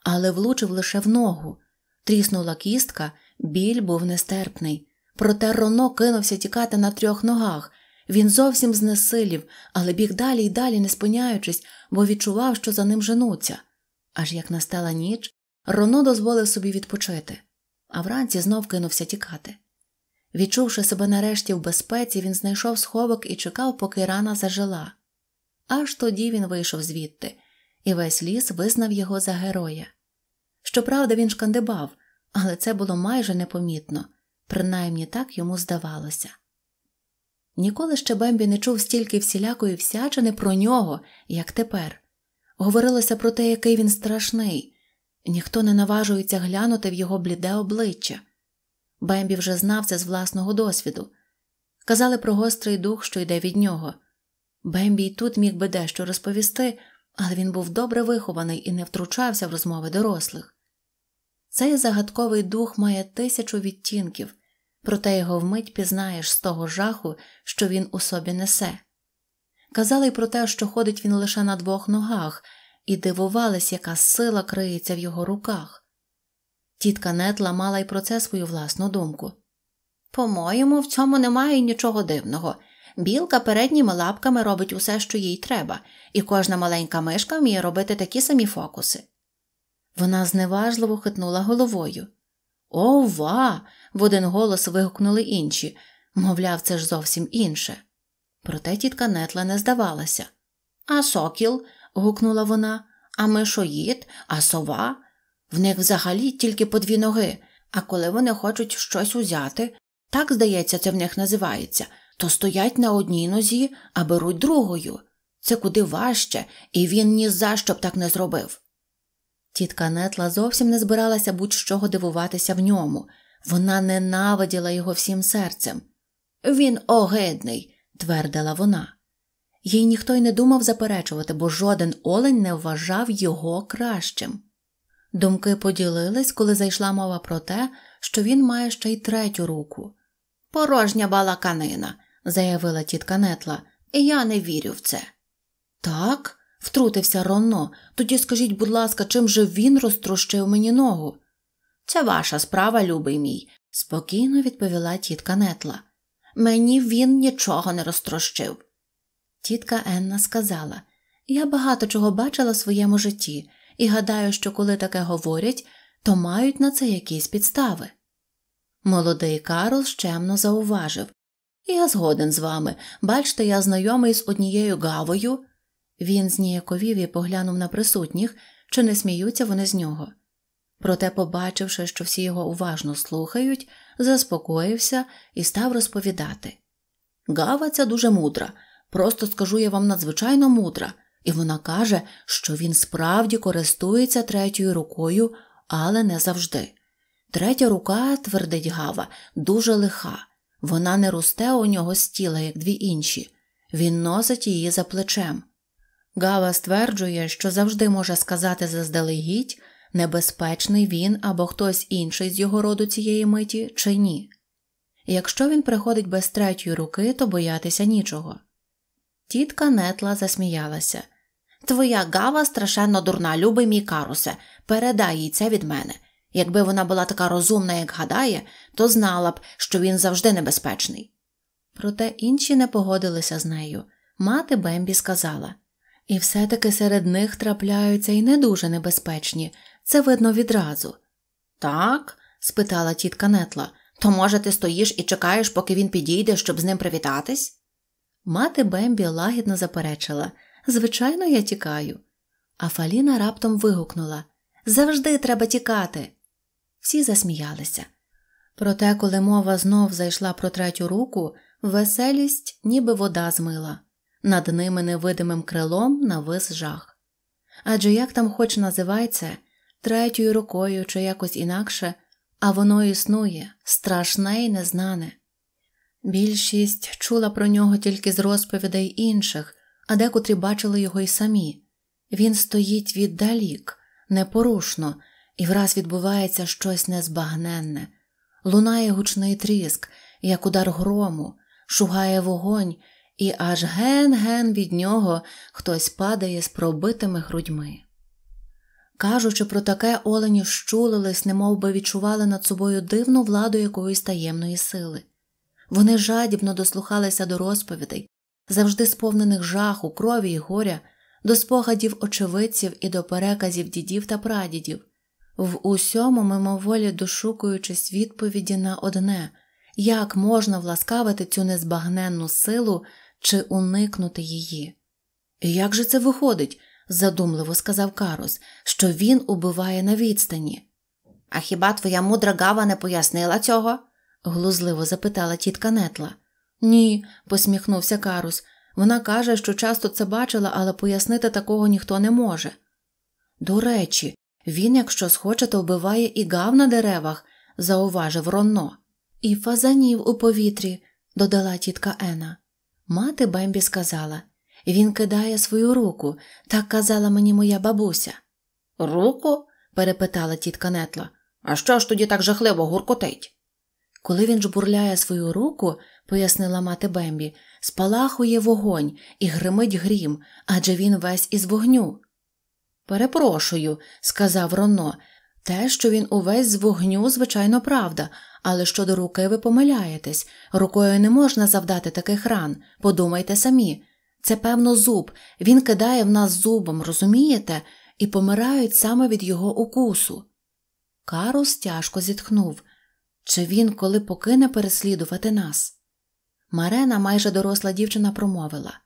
але влучив лише в ногу. Тріснула кістка, біль був нестерпний. Проте Роно кинувся тікати на трьох ногах. Він зовсім знесилів, але біг далі й далі, не спиняючись, бо відчував, що за ним женуться. Аж як настала ніч, Роно дозволив собі відпочити, а вранці знов кинувся тікати. Відчувши себе нарешті в безпеці, він знайшов сховок і чекав, поки рана зажила. Аж тоді він вийшов звідти, і весь ліс визнав його за героя. Щоправда, він шкандибав, але це було майже непомітно, принаймні так йому здавалося. Ніколи ще Бембі не чув стільки всілякої всячини про нього, як тепер. Говорилося про те, який він страшний, ніхто не наважується глянути в його бліде обличчя. Бембі вже знав це з власного досвіду. Казали про гострий дух, що йде від нього. Бембі й тут міг би дещо розповісти, але він був добре вихований і не втручався в розмови дорослих. Цей загадковий дух має тисячу відтінків, проте його вмить пізнаєш з того жаху, що він у собі несе. Казали й про те, що ходить він лише на двох ногах, і дивувались, яка сила криється в його руках. Тітка Нетла мала й про це свою власну думку. По-моєму, в цьому немає нічого дивного. Білка передніми лапками робить усе, що їй треба, і кожна маленька мишка вміє робити такі самі фокуси. Вона зневажливо хитнула головою. Ова. в один голос вигукнули інші. Мовляв, це ж зовсім інше. Проте тітка Нетла не здавалася. А сокіл. гукнула вона, а мишоїд, а сова. В них взагалі тільки по дві ноги, а коли вони хочуть щось узяти, так, здається, це в них називається, то стоять на одній нозі, а беруть другою. Це куди важче, і він ні за що б так не зробив. Тітка Нетла зовсім не збиралася будь чого дивуватися в ньому. Вона ненавиділа його всім серцем. Він огидний, твердила вона. Їй ніхто й не думав заперечувати, бо жоден олень не вважав його кращим. Думки поділились, коли зайшла мова про те, що він має ще й третю руку. Порожня балаканина, заявила тітка Нетла, я не вірю в це. Так? втрутився Ронно. Тоді скажіть, будь ласка, чим же він розтрощив мені ногу? Це ваша справа, любий мій, спокійно відповіла тітка Нетла. Мені він нічого не розтрощив. Тітка Енна сказала Я багато чого бачила в своєму житті, і гадаю, що коли таке говорять, то мають на це якісь підстави. Молодий Карл щемно зауважив Я згоден з вами. Бачте, я знайомий з однією гавою. Він зніяковів і поглянув на присутніх, чи не сміються вони з нього. Проте, побачивши, що всі його уважно слухають, заспокоївся і став розповідати. Гава ця дуже мудра, просто скажу я вам надзвичайно мудра, і вона каже, що він справді користується третьою рукою, але не завжди. Третя рука, твердить Гава, дуже лиха. Вона не росте у нього з тіла, як дві інші. Він носить її за плечем. Гава стверджує, що завжди може сказати заздалегідь, небезпечний він або хтось інший з його роду цієї миті чи ні. Якщо він приходить без третьої руки, то боятися нічого. Тітка нетла засміялася. Твоя гава страшенно дурна, любий мій карусе, передай їй це від мене. Якби вона була така розумна, як гадає, то знала б, що він завжди небезпечний. Проте інші не погодилися з нею. Мати Бембі сказала і все-таки серед них трапляються і не дуже небезпечні, це видно відразу. Так? спитала тітка Нетла, то, може, ти стоїш і чекаєш, поки він підійде, щоб з ним привітатись? Мати Бембі лагідно заперечила звичайно, я тікаю. А Фаліна раптом вигукнула Завжди треба тікати. Всі засміялися. Проте, коли мова знов зайшла про третю руку, веселість, ніби вода змила над ними невидимим крилом навис жах. Адже як там хоч називається, третьою рукою чи якось інакше, а воно існує, страшне і незнане. Більшість чула про нього тільки з розповідей інших, а декотрі бачили його й самі. Він стоїть віддалік, непорушно, і враз відбувається щось незбагненне, лунає гучний тріск, як удар грому, шугає вогонь і аж ген-ген від нього хтось падає з пробитими грудьми. Кажучи про таке, олені щулились, немов би відчували над собою дивну владу якоїсь таємної сили. Вони жадібно дослухалися до розповідей, завжди сповнених жаху, крові й горя, до спогадів очевидців і до переказів дідів та прадідів, в усьому мимоволі дошукуючись відповіді на одне як можна власкавити цю незбагненну силу, чи уникнути її. Як же це виходить? задумливо сказав Карус, що він убиває на відстані. А хіба твоя мудра гава не пояснила цього? глузливо запитала тітка Нетла. Ні, посміхнувся Карус. Вона каже, що часто це бачила, але пояснити такого ніхто не може. До речі, він, якщо схоче, то вбиває і гав на деревах, зауважив Ронно. І фазанів у повітрі, додала тітка Ена. Мати Бембі сказала він кидає свою руку, так казала мені моя бабуся. Руку? перепитала тітка Нетла. А що ж тоді так жахливо гуркотить? Коли він жбурляє свою руку, пояснила мати Бембі, спалахує вогонь і гримить грім, адже він весь із вогню. Перепрошую, сказав Ронно, те, що він увесь з вогню, звичайно, правда, але щодо руки ви помиляєтесь, рукою не можна завдати таких ран, подумайте самі. Це, певно, зуб, він кидає в нас зубом, розумієте, і помирають саме від його укусу. Карус тяжко зітхнув чи він коли покине переслідувати нас? Марена, майже доросла дівчина, промовила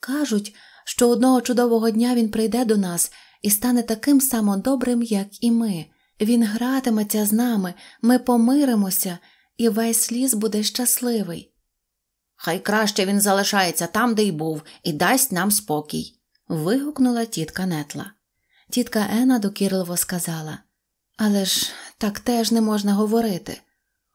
Кажуть, що одного чудового дня він прийде до нас і стане таким само добрим, як і ми. Він гратиметься з нами, ми помиримося, і весь ліс буде щасливий. Хай краще він залишається там, де й був, і дасть нам спокій. вигукнула тітка Нетла. Тітка Ена докірливо сказала Але ж так теж не можна говорити.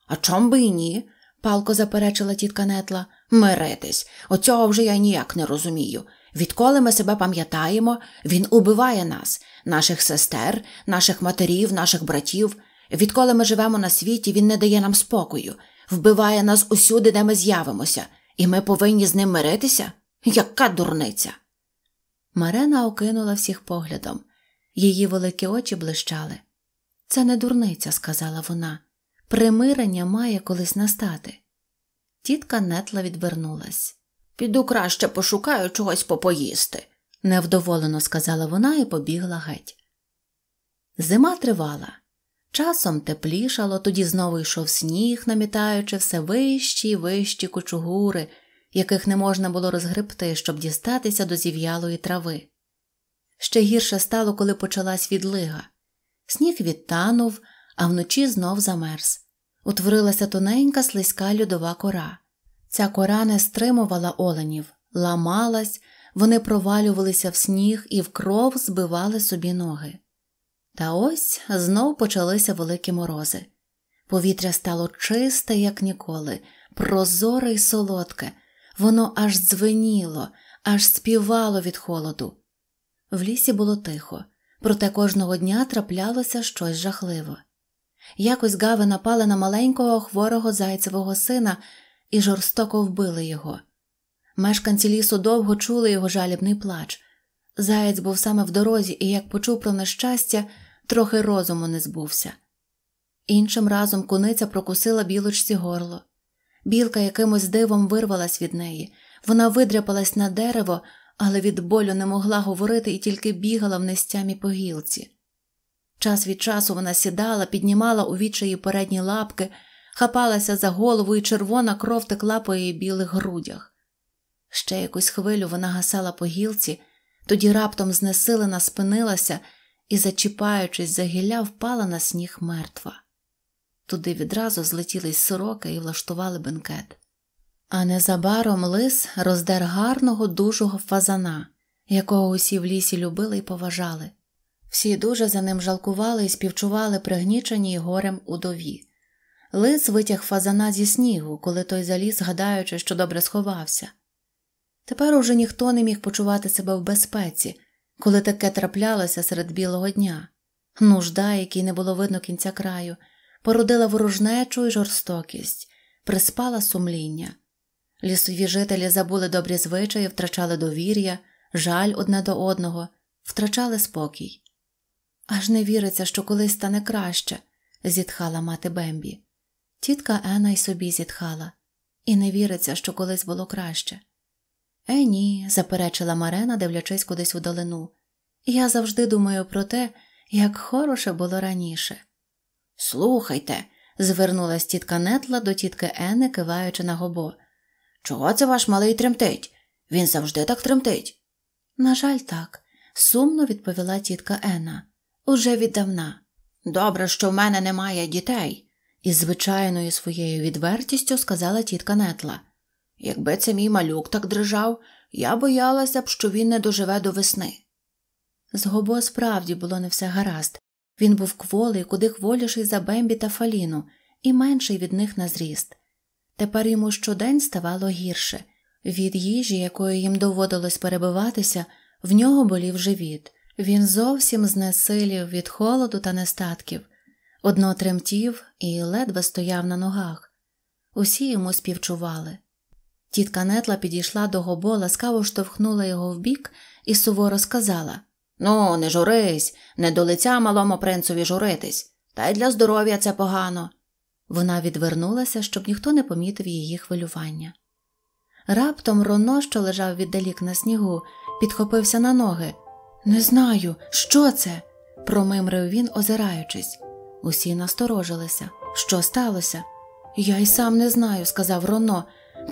А чом би і ні? палко заперечила тітка Нетла. Миритись, оцього вже я ніяк не розумію. Відколи ми себе пам'ятаємо, він убиває нас, наших сестер, наших матерів, наших братів. Відколи ми живемо на світі, він не дає нам спокою, вбиває нас усюди, де ми з'явимося, і ми повинні з ним миритися? Яка дурниця! Марена окинула всіх поглядом. Її великі очі блищали. Це не дурниця, сказала вона. Примирення має колись настати. Тітка нетла відвернулась. Піду краще пошукаю чогось попоїсти, невдоволено сказала вона і побігла геть. Зима тривала. Часом теплішало, тоді знову йшов сніг, намітаючи все вищі й вищі кучугури, яких не можна було розгребти, щоб дістатися до зів'ялої трави. Ще гірше стало, коли почалась відлига. Сніг відтанув, а вночі знов замерз. Утворилася тоненька слизька льодова кора. Ця кора не стримувала оленів, ламалась, вони провалювалися в сніг і в кров збивали собі ноги. Та ось знов почалися великі морози. Повітря стало чисте, як ніколи, прозоре й солодке, воно аж дзвеніло, аж співало від холоду. В лісі було тихо, проте кожного дня траплялося щось жахливе. Якось гави напали на маленького хворого зайцевого сина і жорстоко вбили його. Мешканці лісу довго чули його жалібний плач. Заєць був саме в дорозі і, як почув про нещастя, трохи розуму не збувся. Іншим разом куниця прокусила білочці горло. Білка якимось дивом вирвалась від неї, вона видряпалась на дерево, але від болю не могла говорити і тільки бігала в нестямі по гілці. Час від часу вона сідала, піднімала у вічаї передні лапки, хапалася за голову, і червона кров текла по її білих грудях. Ще якусь хвилю вона гасала по гілці, тоді раптом знесилена спинилася і, зачіпаючись за гілля, впала на сніг мертва. Туди відразу злетілись сороки і влаштували бенкет. А незабаром лис роздер гарного дужого фазана, якого усі в лісі любили і поважали. Всі дуже за ним жалкували і співчували пригніченій горем удові. Лис витяг фазана зі снігу, коли той заліз, гадаючи, що добре сховався. Тепер уже ніхто не міг почувати себе в безпеці, коли таке траплялося серед білого дня. Нужда, якій не було видно кінця краю, породила ворожнечу і жорстокість, приспала сумління. Лісові жителі забули добрі звичаї, втрачали довір'я, жаль одне до одного, втрачали спокій. Аж не віриться, що колись стане краще, зітхала мати Бембі. Тітка Ена й собі зітхала, і не віриться, що колись було краще. Е, ні, заперечила Марена, дивлячись кудись у долину. Я завжди думаю про те, як хороше було раніше. Слухайте, звернулась тітка Нетла до тітки Ени, киваючи на гобо. Чого це ваш малий тремтить? Він завжди так тремтить. На жаль, так, сумно відповіла тітка Ена. Уже віддавна. Добре, що в мене немає дітей, із звичайною своєю відвертістю сказала тітка Нетла. Якби це мій малюк так дрижав, я боялася б, що він не доживе до весни. З Гобо справді було не все гаразд він був кволий, куди хволіший за Бембі та Фаліну, і менший від них на зріст. Тепер йому щодень ставало гірше від їжі, якою їм доводилось перебиватися, в нього болів живіт. Він зовсім знесилів від холоду та нестатків, одно тремтів і ледве стояв на ногах. Усі йому співчували. Тітка Нетла підійшла до Гобо, ласкаво штовхнула його вбік і суворо сказала Ну, не журись, не до лиця малому принцові журитись, та й для здоров'я це погано. Вона відвернулася, щоб ніхто не помітив її хвилювання. Раптом Роно, що лежав віддалік на снігу, підхопився на ноги. Не знаю, що це? промимрив він, озираючись. Усі насторожилися. Що сталося? Я й сам не знаю, сказав Роно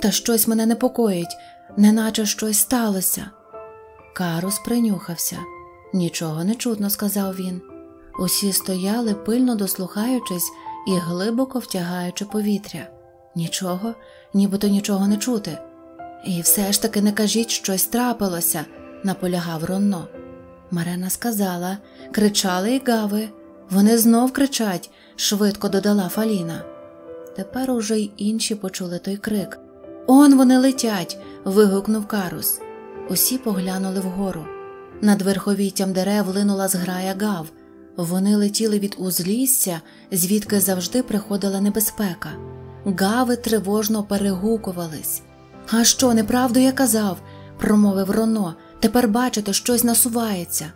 та щось мене непокоїть, неначе щось сталося. Карус принюхався, нічого не чутно, сказав він. Усі стояли, пильно дослухаючись і глибоко втягаючи повітря. Нічого, нібито нічого не чути. І все ж таки не кажіть, щось трапилося, наполягав Ронно. Марена сказала, кричали й гави. Вони знов кричать, швидко додала Фаліна. Тепер уже й інші почули той крик, Он вони летять. вигукнув Карус. Усі поглянули вгору. Над верховіттям дерев линула зграя гав. Вони летіли від узлісся, звідки завжди приходила небезпека. Гави тривожно перегукувались. А що, неправду я казав, промовив Роно. Тепер бачите, щось насувається.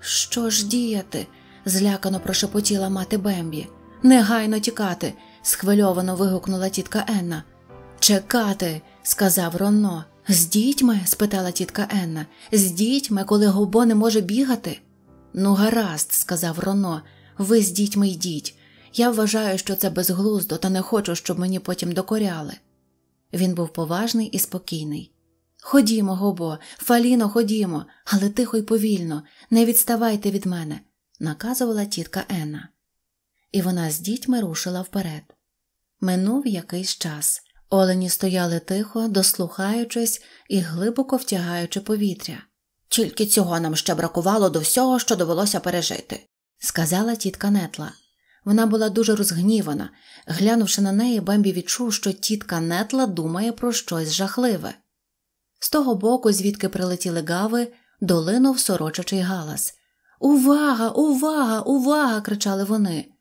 Що ж діяти? злякано прошепотіла мати Бембі. Негайно тікати, схвильовано вигукнула тітка Енна. Чекати, сказав Ронно. З дітьми? спитала тітка Енна, з дітьми, коли Гобо не може бігати. Ну, гаразд, сказав Роно, ви з дітьми йдіть. Я вважаю, що це безглуздо, та не хочу, щоб мені потім докоряли. Він був поважний і спокійний. Ходімо, Гобо, Фаліно, ходімо, але тихо й повільно, не відставайте від мене, наказувала тітка Енна. І вона з дітьми рушила вперед. Минув якийсь час. Олені стояли тихо, дослухаючись і глибоко втягаючи повітря. Тільки цього нам ще бракувало до всього, що довелося пережити, сказала тітка Нетла. Вона була дуже розгнівана. Глянувши на неї, Бембі відчув, що тітка Нетла думає про щось жахливе. З того боку, звідки прилетіли гави, долинув сорочачий галас. Увага, увага, увага! кричали вони.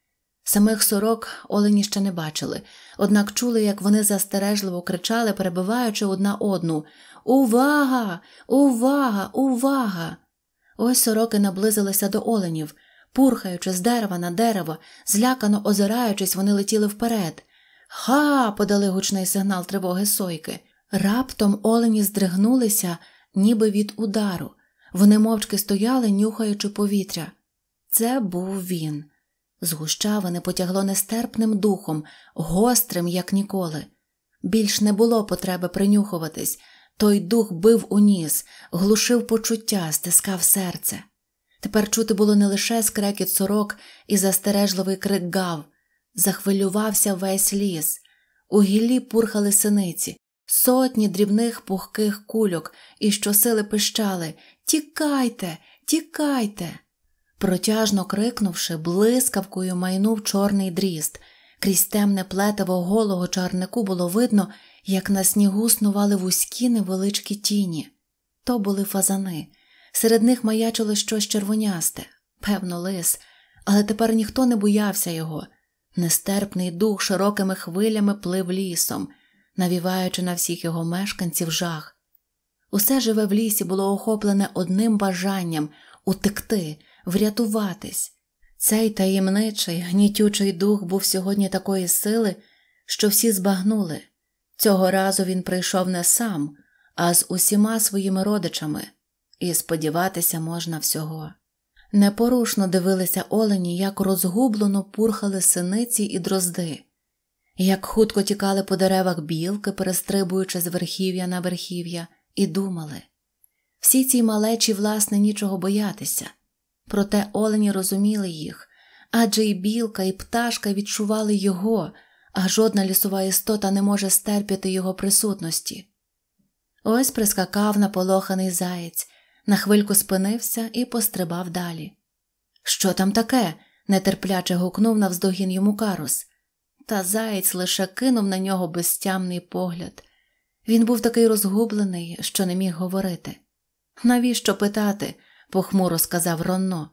Самих сорок олені ще не бачили, однак чули, як вони застережливо кричали, перебиваючи одна одну Увага! Увага! Увага! Ось сороки наблизилися до оленів. Пурхаючи з дерева на дерево, злякано озираючись, вони летіли вперед. Ха! подали гучний сигнал тривоги сойки. Раптом олені здригнулися, ніби від удару. Вони мовчки стояли, нюхаючи повітря. Це був він. З гущавини потягло нестерпним духом, гострим, як ніколи. Більш не було потреби принюхуватись, той дух бив у ніс, глушив почуття, стискав серце. Тепер чути було не лише скрекіт сорок і застережливий крик гав, захвилювався весь ліс. У гіллі пурхали синиці, сотні дрібних пухких кульок і щосили пищали Тікайте, тікайте! Протяжно крикнувши, блискавкою майнув чорний дріст. Крізь темне плетиво голого чарнику було видно, як на снігу снували вузькі невеличкі тіні. То були фазани. Серед них маячило щось червонясте, певно, лис, але тепер ніхто не боявся його. Нестерпний дух широкими хвилями плив лісом, навіваючи на всіх його мешканців жах. Усе живе в лісі було охоплене одним бажанням утекти врятуватись. Цей таємничий, гнітючий дух був сьогодні такої сили, що всі збагнули. Цього разу він прийшов не сам, а з усіма своїми родичами, і сподіватися можна всього. Непорушно дивилися олені, як розгублено пурхали синиці і дрозди, як хутко тікали по деревах білки, перестрибуючи з верхів'я на верхів'я, і думали всі ці малечі, власне, нічого боятися. Проте олені розуміли їх, адже і білка, і пташка відчували його, а жодна лісова істота не може стерпіти його присутності. Ось прискакав наполоханий заєць, на хвильку спинився і пострибав далі. Що там таке? нетерпляче гукнув навздогін йому карус. Та заєць лише кинув на нього безтямний погляд. Він був такий розгублений, що не міг говорити. Навіщо питати? похмуро сказав Ронно.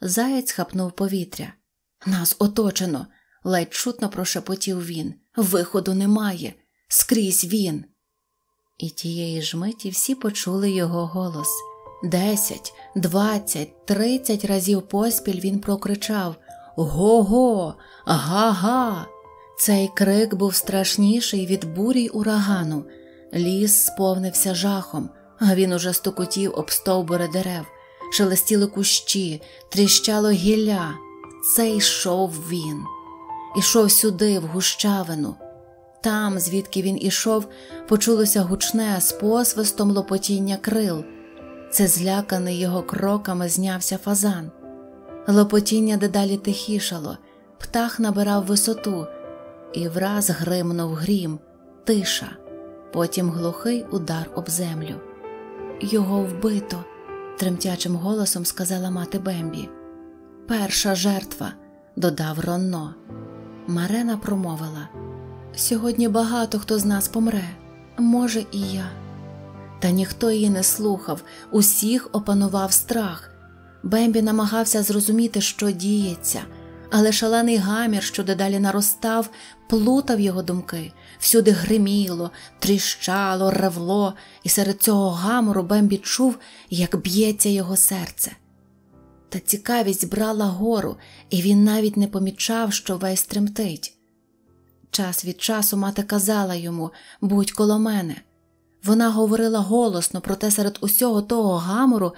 Заєць хапнув повітря. Нас оточено, ледь чутно прошепотів він. Виходу немає. Скрізь він. І тієї ж миті всі почули його голос. Десять, двадцять, тридцять разів поспіль він прокричав Го-го, га-га. Цей крик був страшніший від бурі урагану. Ліс сповнився жахом, а він уже стукотів об стовбури дерев шелестіли кущі, тріщало гілля. Це йшов він, ішов сюди, в гущавину. Там, звідки він ішов, почулося гучне з посвистом лопотіння крил. Це зляканий його кроками знявся фазан. Лопотіння дедалі тихішало, птах набирав висоту, і враз гримнув грім, тиша, потім глухий удар об землю. Його вбито тремтячим голосом сказала мати Бембі. Перша жертва, додав Ронно. Марена промовила сьогодні багато хто з нас помре, може, і я. Та ніхто її не слухав, усіх опанував страх. Бембі намагався зрозуміти, що діється, але шалений гамір, що дедалі наростав, плутав його думки, всюди гриміло, тріщало, ревло, і серед цього гамору Бембі чув, як б'ється його серце. Та цікавість брала гору, і він навіть не помічав, що весь тремтить. Час від часу мати казала йому будь коло мене. Вона говорила голосно, проте серед усього того гамору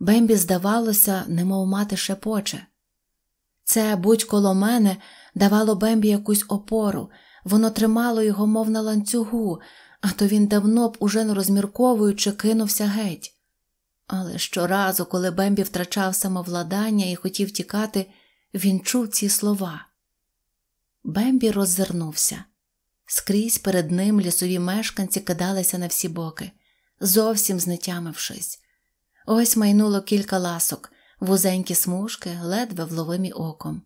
Бембі, здавалося, немов мати шепоче. Це будь коло мене давало Бембі якусь опору, Воно тримало його, мов на ланцюгу, а то він давно б, уже не розмірковуючи, кинувся геть. Але щоразу, коли Бембі втрачав самовладання і хотів тікати, він чув ці слова. Бембі роззирнувся. Скрізь перед ним лісові мешканці кидалися на всі боки, зовсім знетямившись. Ось майнуло кілька ласок, вузенькі смужки, ледве вловимі оком.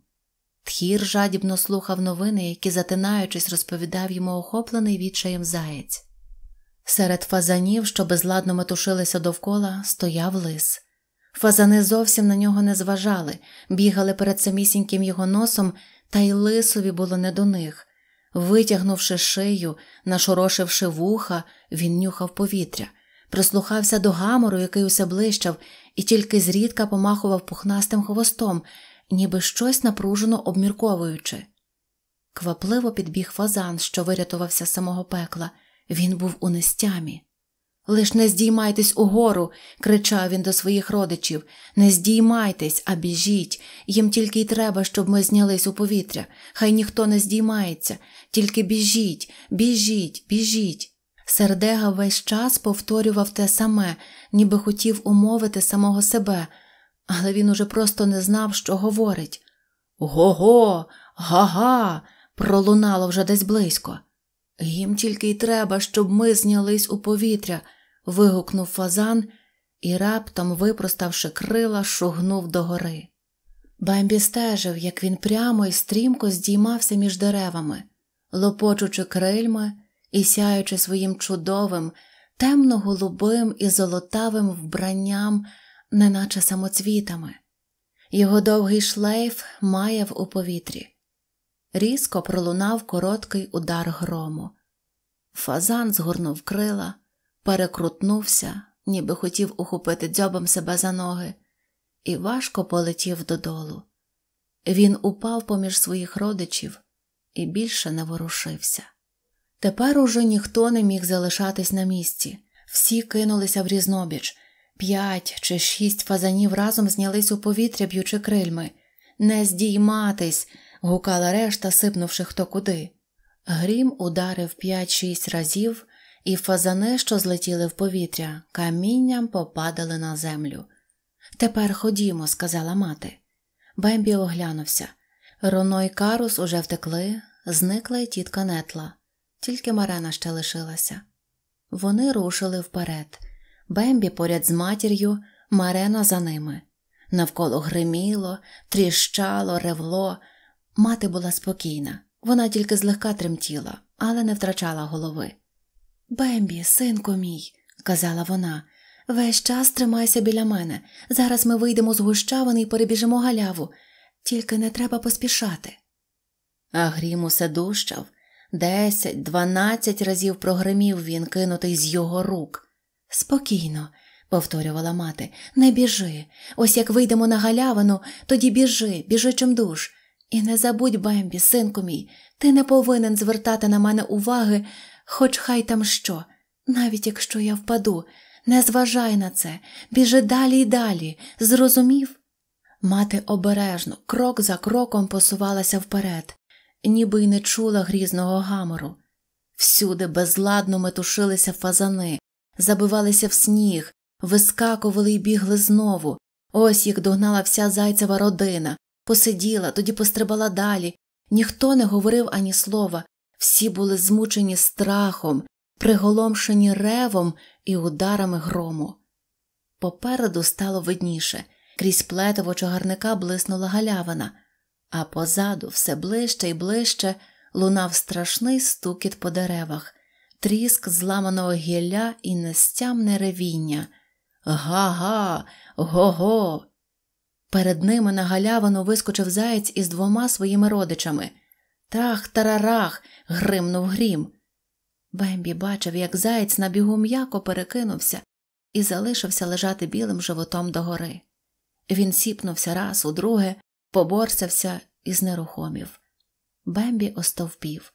Тхір жадібно слухав новини, які, затинаючись, розповідав йому охоплений відчаєм заєць. Серед фазанів, що безладно метушилися довкола, стояв лис. Фазани зовсім на нього не зважали, бігали перед самісіньким його носом, та й лисові було не до них. Витягнувши шию, нашорошивши вуха, він нюхав повітря, прислухався до гамору, який усе блищав, і тільки зрідка помахував пухнастим хвостом, ніби щось напружено обмірковуючи. Квапливо підбіг фазан, що вирятувався з самого пекла. Він був у нестямі. Лиш не здіймайтесь угору, кричав він до своїх родичів. Не здіймайтесь, а біжіть. Їм тільки й треба, щоб ми знялись у повітря. Хай ніхто не здіймається, тільки біжіть, біжіть, біжіть. Сердега весь час повторював те саме, ніби хотів умовити самого себе але він уже просто не знав, що говорить. Го-го, га-га, пролунало вже десь близько. Їм тільки й треба, щоб ми знялись у повітря. вигукнув фазан і раптом, випроставши крила, шугнув догори. Бембі стежив, як він прямо і стрімко здіймався між деревами, лопочучи крильми і сяючи своїм чудовим, темно голубим і золотавим вбранням неначе самоцвітами, його довгий шлейф маяв у повітрі. Різко пролунав короткий удар грому. Фазан згорнув крила, перекрутнувся, ніби хотів ухопити дзьобом себе за ноги, і важко полетів додолу. Він упав поміж своїх родичів і більше не ворушився. Тепер уже ніхто не міг залишатись на місці, всі кинулися в різнобіч, П'ять чи шість фазанів разом знялись у повітря, б'ючи крильми. Не здійматись. гукала решта, сипнувши хто куди. Грім ударив п'ять-шість разів, і фазани, що злетіли в повітря, камінням попадали на землю. Тепер ходімо, сказала мати. Бембі оглянувся. Роно і Карус уже втекли, зникла й тітка нетла, тільки Марена ще лишилася. Вони рушили вперед. Бембі поряд з матір'ю, Марена за ними. Навколо гриміло, тріщало, ревло. Мати була спокійна, вона тільки злегка тремтіла, але не втрачала голови. Бембі, синку мій, казала вона, весь час тримайся біля мене. Зараз ми вийдемо з гущавини і перебіжимо галяву, тільки не треба поспішати. А грім усе дужчав десять, дванадцять разів прогримів він, кинутий з його рук. Спокійно, повторювала мати, не біжи. Ось як вийдемо на галявину, тоді біжи, біжи чимдуж. І не забудь, Бембі, синку мій, ти не повинен звертати на мене уваги, хоч хай там що, навіть якщо я впаду. Не зважай на це, біжи далі й далі, зрозумів? Мати обережно, крок за кроком посувалася вперед, ніби й не чула грізного гамору. Всюди безладно метушилися фазани, забивалися в сніг, вискакували і бігли знову. Ось їх догнала вся зайцева родина, посиділа, тоді пострибала далі. Ніхто не говорив ані слова, всі були змучені страхом, приголомшені ревом і ударами грому. Попереду стало видніше крізь плетиво чогарника блиснула галявина, а позаду все ближче і ближче лунав страшний стукіт по деревах тріск зламаного гілля і нестямне ревіння. Га-га, го-го. Перед ними на галявину вискочив заєць із двома своїми родичами. Трах тарарах. гримнув грім. Бембі бачив, як заєць на бігу м'яко перекинувся і залишився лежати білим животом догори. Він сіпнувся раз, удруге, поборсався і знерухомів. Бембі остовпів.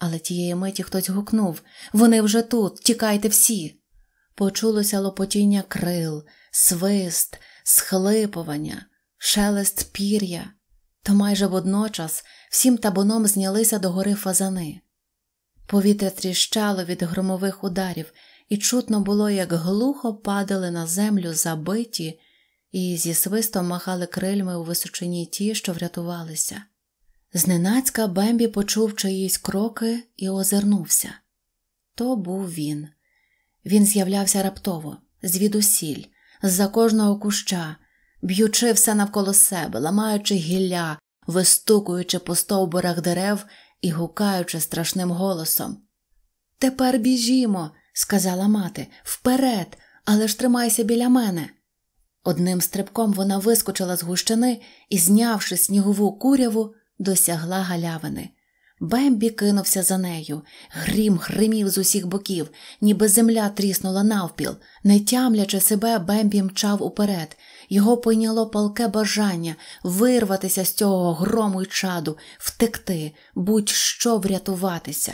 Але тієї миті хтось гукнув Вони вже тут, тікайте всі. Почулося лопотіння крил, свист, схлипування, шелест пір'я, то майже водночас всім табуном знялися до гори фазани. Повітря тріщало від громових ударів, і чутно було, як глухо падали на землю забиті і зі свистом махали крильми у височині ті, що врятувалися. Зненацька Бембі почув чиїсь кроки і озирнувся. То був він. Він з'являвся раптово, звідусіль, з-за кожного куща, б'ючи все навколо себе, ламаючи гілля, вистукуючи по стовбурах дерев і гукаючи страшним голосом. Тепер біжімо, сказала мати, вперед, але ж тримайся біля мене. Одним стрибком вона вискочила з гущини і, знявши снігову куряву, досягла галявини. Бембі кинувся за нею. Грім гримів з усіх боків, ніби земля тріснула навпіл. Не тямлячи себе, Бембі мчав уперед. Його пойняло палке бажання вирватися з цього грому й чаду, втекти, будь-що врятуватися.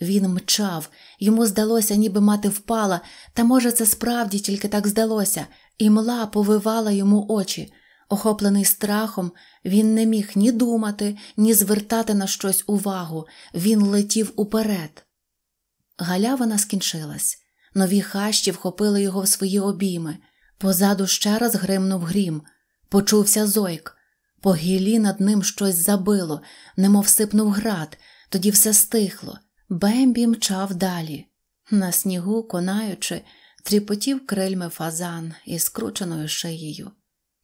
Він мчав, йому здалося, ніби мати впала, та, може, це справді тільки так здалося, і мла повивала йому очі. Охоплений страхом, він не міг ні думати, ні звертати на щось увагу, він летів уперед. Галявина скінчилась. Нові хащі вхопили його в свої обійми. Позаду ще раз гримнув грім, почувся зойк. По гілі над ним щось забило, немов сипнув град, тоді все стихло. Бембі мчав далі. На снігу, конаючи, тріпотів крильми фазан із скрученою шиєю.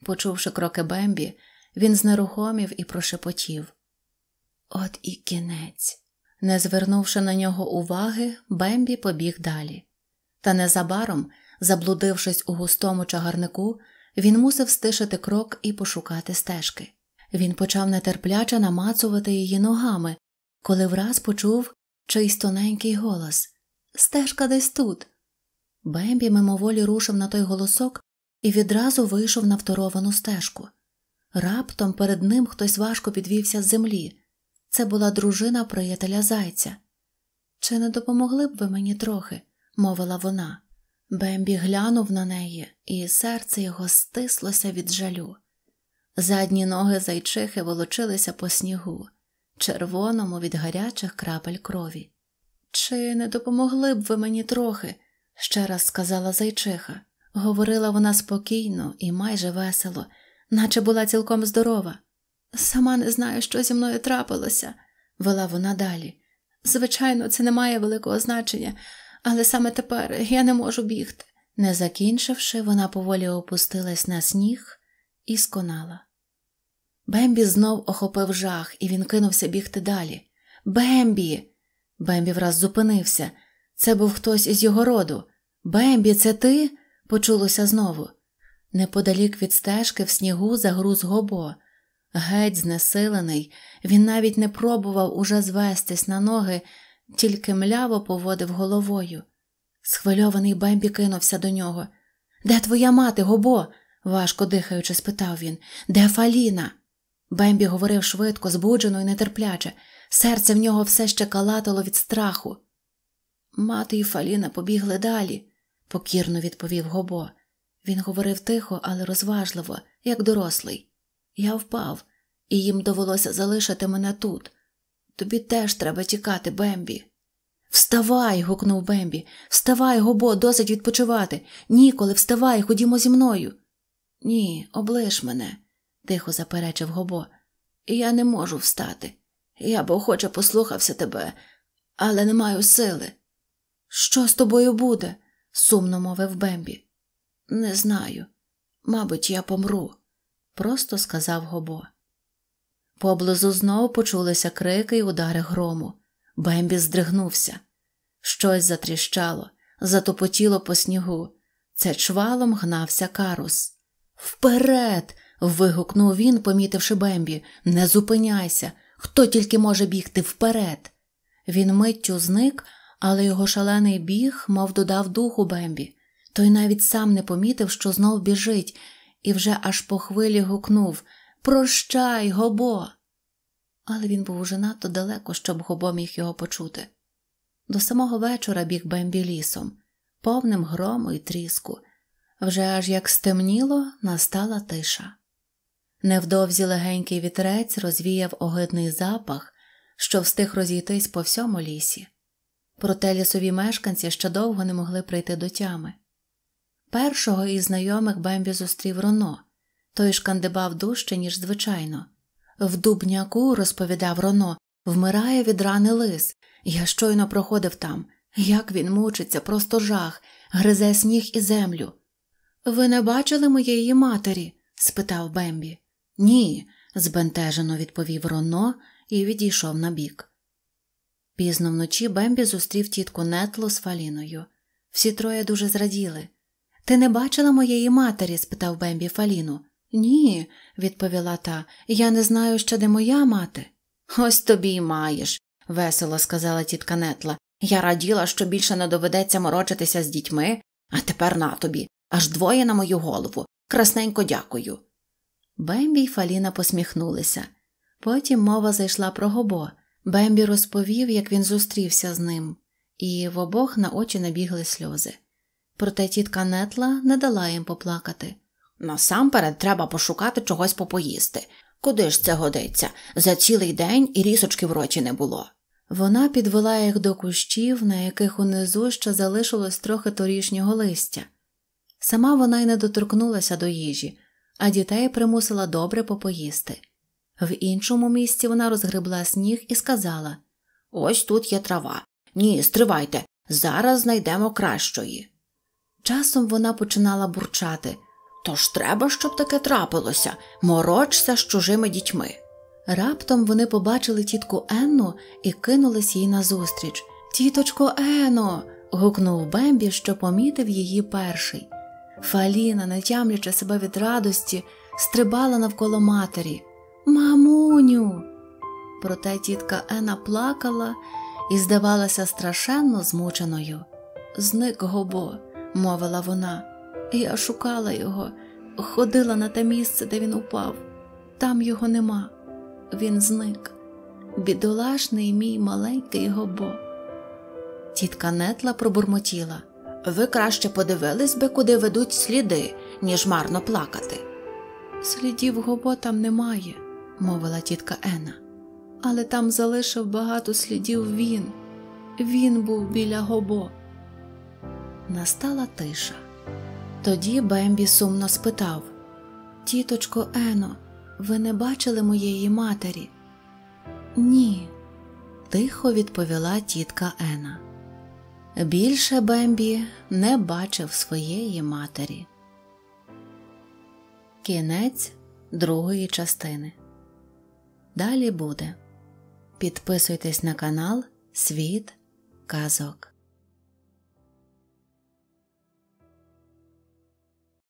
Почувши кроки Бембі, він знерухомів і прошепотів. От і кінець. Не звернувши на нього уваги, Бембі побіг далі. Та незабаром, заблудившись у густому чагарнику, він мусив стишити крок і пошукати стежки. Він почав нетерпляче намацувати її ногами, коли враз почув чийсь тоненький голос Стежка десь тут. Бембі мимоволі рушив на той голосок і відразу вийшов на второвану стежку. Раптом перед ним хтось важко підвівся з землі. Це була дружина приятеля зайця. Чи не допомогли б ви мені трохи? мовила вона. Бембі глянув на неї, і серце його стислося від жалю. Задні ноги зайчихи волочилися по снігу, червоному від гарячих крапель крові. Чи не допомогли б ви мені трохи? ще раз сказала зайчиха говорила вона спокійно і майже весело, наче була цілком здорова. Сама не знаю, що зі мною трапилося, вела вона далі. Звичайно, це не має великого значення, але саме тепер я не можу бігти. Не закінчивши, вона поволі опустилась на сніг і сконала. Бембі знов охопив жах, і він кинувся бігти далі. Бембі. Бембі враз зупинився. Це був хтось із його роду. Бембі, це ти? почулося знову. Неподалік від стежки в снігу загруз гобо. Геть знесилений, він навіть не пробував уже звестись на ноги, тільки мляво поводив головою. Схвильований Бембі кинувся до нього. Де твоя мати, гобо? важко дихаючи, спитав він. Де Фаліна? Бембі говорив швидко, збуджено і нетерпляче. Серце в нього все ще калатало від страху. Мати і Фаліна побігли далі покірно відповів Гобо. Він говорив тихо, але розважливо, як дорослий. Я впав, і їм довелося залишити мене тут. Тобі теж треба тікати, Бембі. Вставай. гукнув Бембі. Вставай, Гобо, досить відпочивати. Ніколи, вставай, ходімо зі мною. Ні, облиш мене, тихо заперечив Гобо. Я не можу встати. Я б охоче послухався тебе, але не маю сили. Що з тобою буде? сумно мовив Бембі. Не знаю. Мабуть, я помру, просто сказав Гобо. Поблизу знову почулися крики й удари грому. Бембі здригнувся. Щось затріщало, затопотіло по снігу. Це чвалом гнався карус. Вперед. вигукнув він, помітивши Бембі. Не зупиняйся. Хто тільки може бігти вперед. Він миттю зник, але його шалений біг, мов додав духу Бембі. Той навіть сам не помітив, що знов біжить, і вже аж по хвилі гукнув Прощай, гобо! Але він був уже надто далеко, щоб гобо міг його почути. До самого вечора біг Бембі лісом, повним грому і тріску. Вже аж як стемніло, настала тиша. Невдовзі легенький вітрець розвіяв огидний запах, що встиг розійтись по всьому лісі проте лісові мешканці ще довго не могли прийти до тями. Першого із знайомих Бембі зустрів Роно, той шкандибав дужче, ніж звичайно. В дубняку, розповідав Роно, вмирає від рани лис. Я щойно проходив там. Як він мучиться, просто жах, гризе сніг і землю. Ви не бачили моєї матері? спитав Бембі. Ні, збентежено відповів Роно і відійшов на бік. Пізно вночі Бембі зустрів тітку Нетлу з Фаліною. Всі троє дуже зраділи. Ти не бачила моєї матері? спитав Бембі Фаліну. Ні, відповіла та, я не знаю, що де моя мати. Ось тобі й маєш, весело сказала тітка Нетла. Я раділа, що більше не доведеться морочитися з дітьми, а тепер на тобі, аж двоє на мою голову. Красненько дякую. Бембі й Фаліна посміхнулися. Потім мова зайшла про Гобо. Бембі розповів, як він зустрівся з ним, і в обох на очі набігли сльози. Проте тітка Нетла не дала їм поплакати. Насамперед треба пошукати чогось попоїсти. Куди ж це годиться? За цілий день і рісочки в роті не було. Вона підвела їх до кущів, на яких унизу ще залишилось трохи торішнього листя. Сама вона й не доторкнулася до їжі, а дітей примусила добре попоїсти. В іншому місці вона розгребла сніг і сказала Ось тут є трава. Ні, стривайте, зараз знайдемо кращої. Часом вона починала бурчати Тож треба, щоб таке трапилося, морочся з чужими дітьми. Раптом вони побачили тітку Енну і кинулись їй назустріч. Тіточко Ено. гукнув Бембі, що помітив її перший. Фаліна, не тямлячи себе від радості, стрибала навколо матері. Мамуню. Проте тітка Ена плакала і здавалася страшенно змученою. Зник гобо, мовила вона. Я шукала його, ходила на те місце, де він упав. Там його нема. Він зник. Бідолашний мій маленький гобо. Тітка нетла пробурмотіла. Ви краще подивились би, куди ведуть сліди, ніж марно плакати. Слідів гобо там немає мовила тітка Ена, але там залишив багато слідів він. Він був біля гобо. Настала тиша. Тоді Бембі сумно спитав Тіточко Ено, ви не бачили моєї матері? Ні, тихо відповіла тітка Ена. Більше Бембі не бачив своєї матері. Кінець другої частини. Далі буде. Підписуйтесь на канал Світ Казок.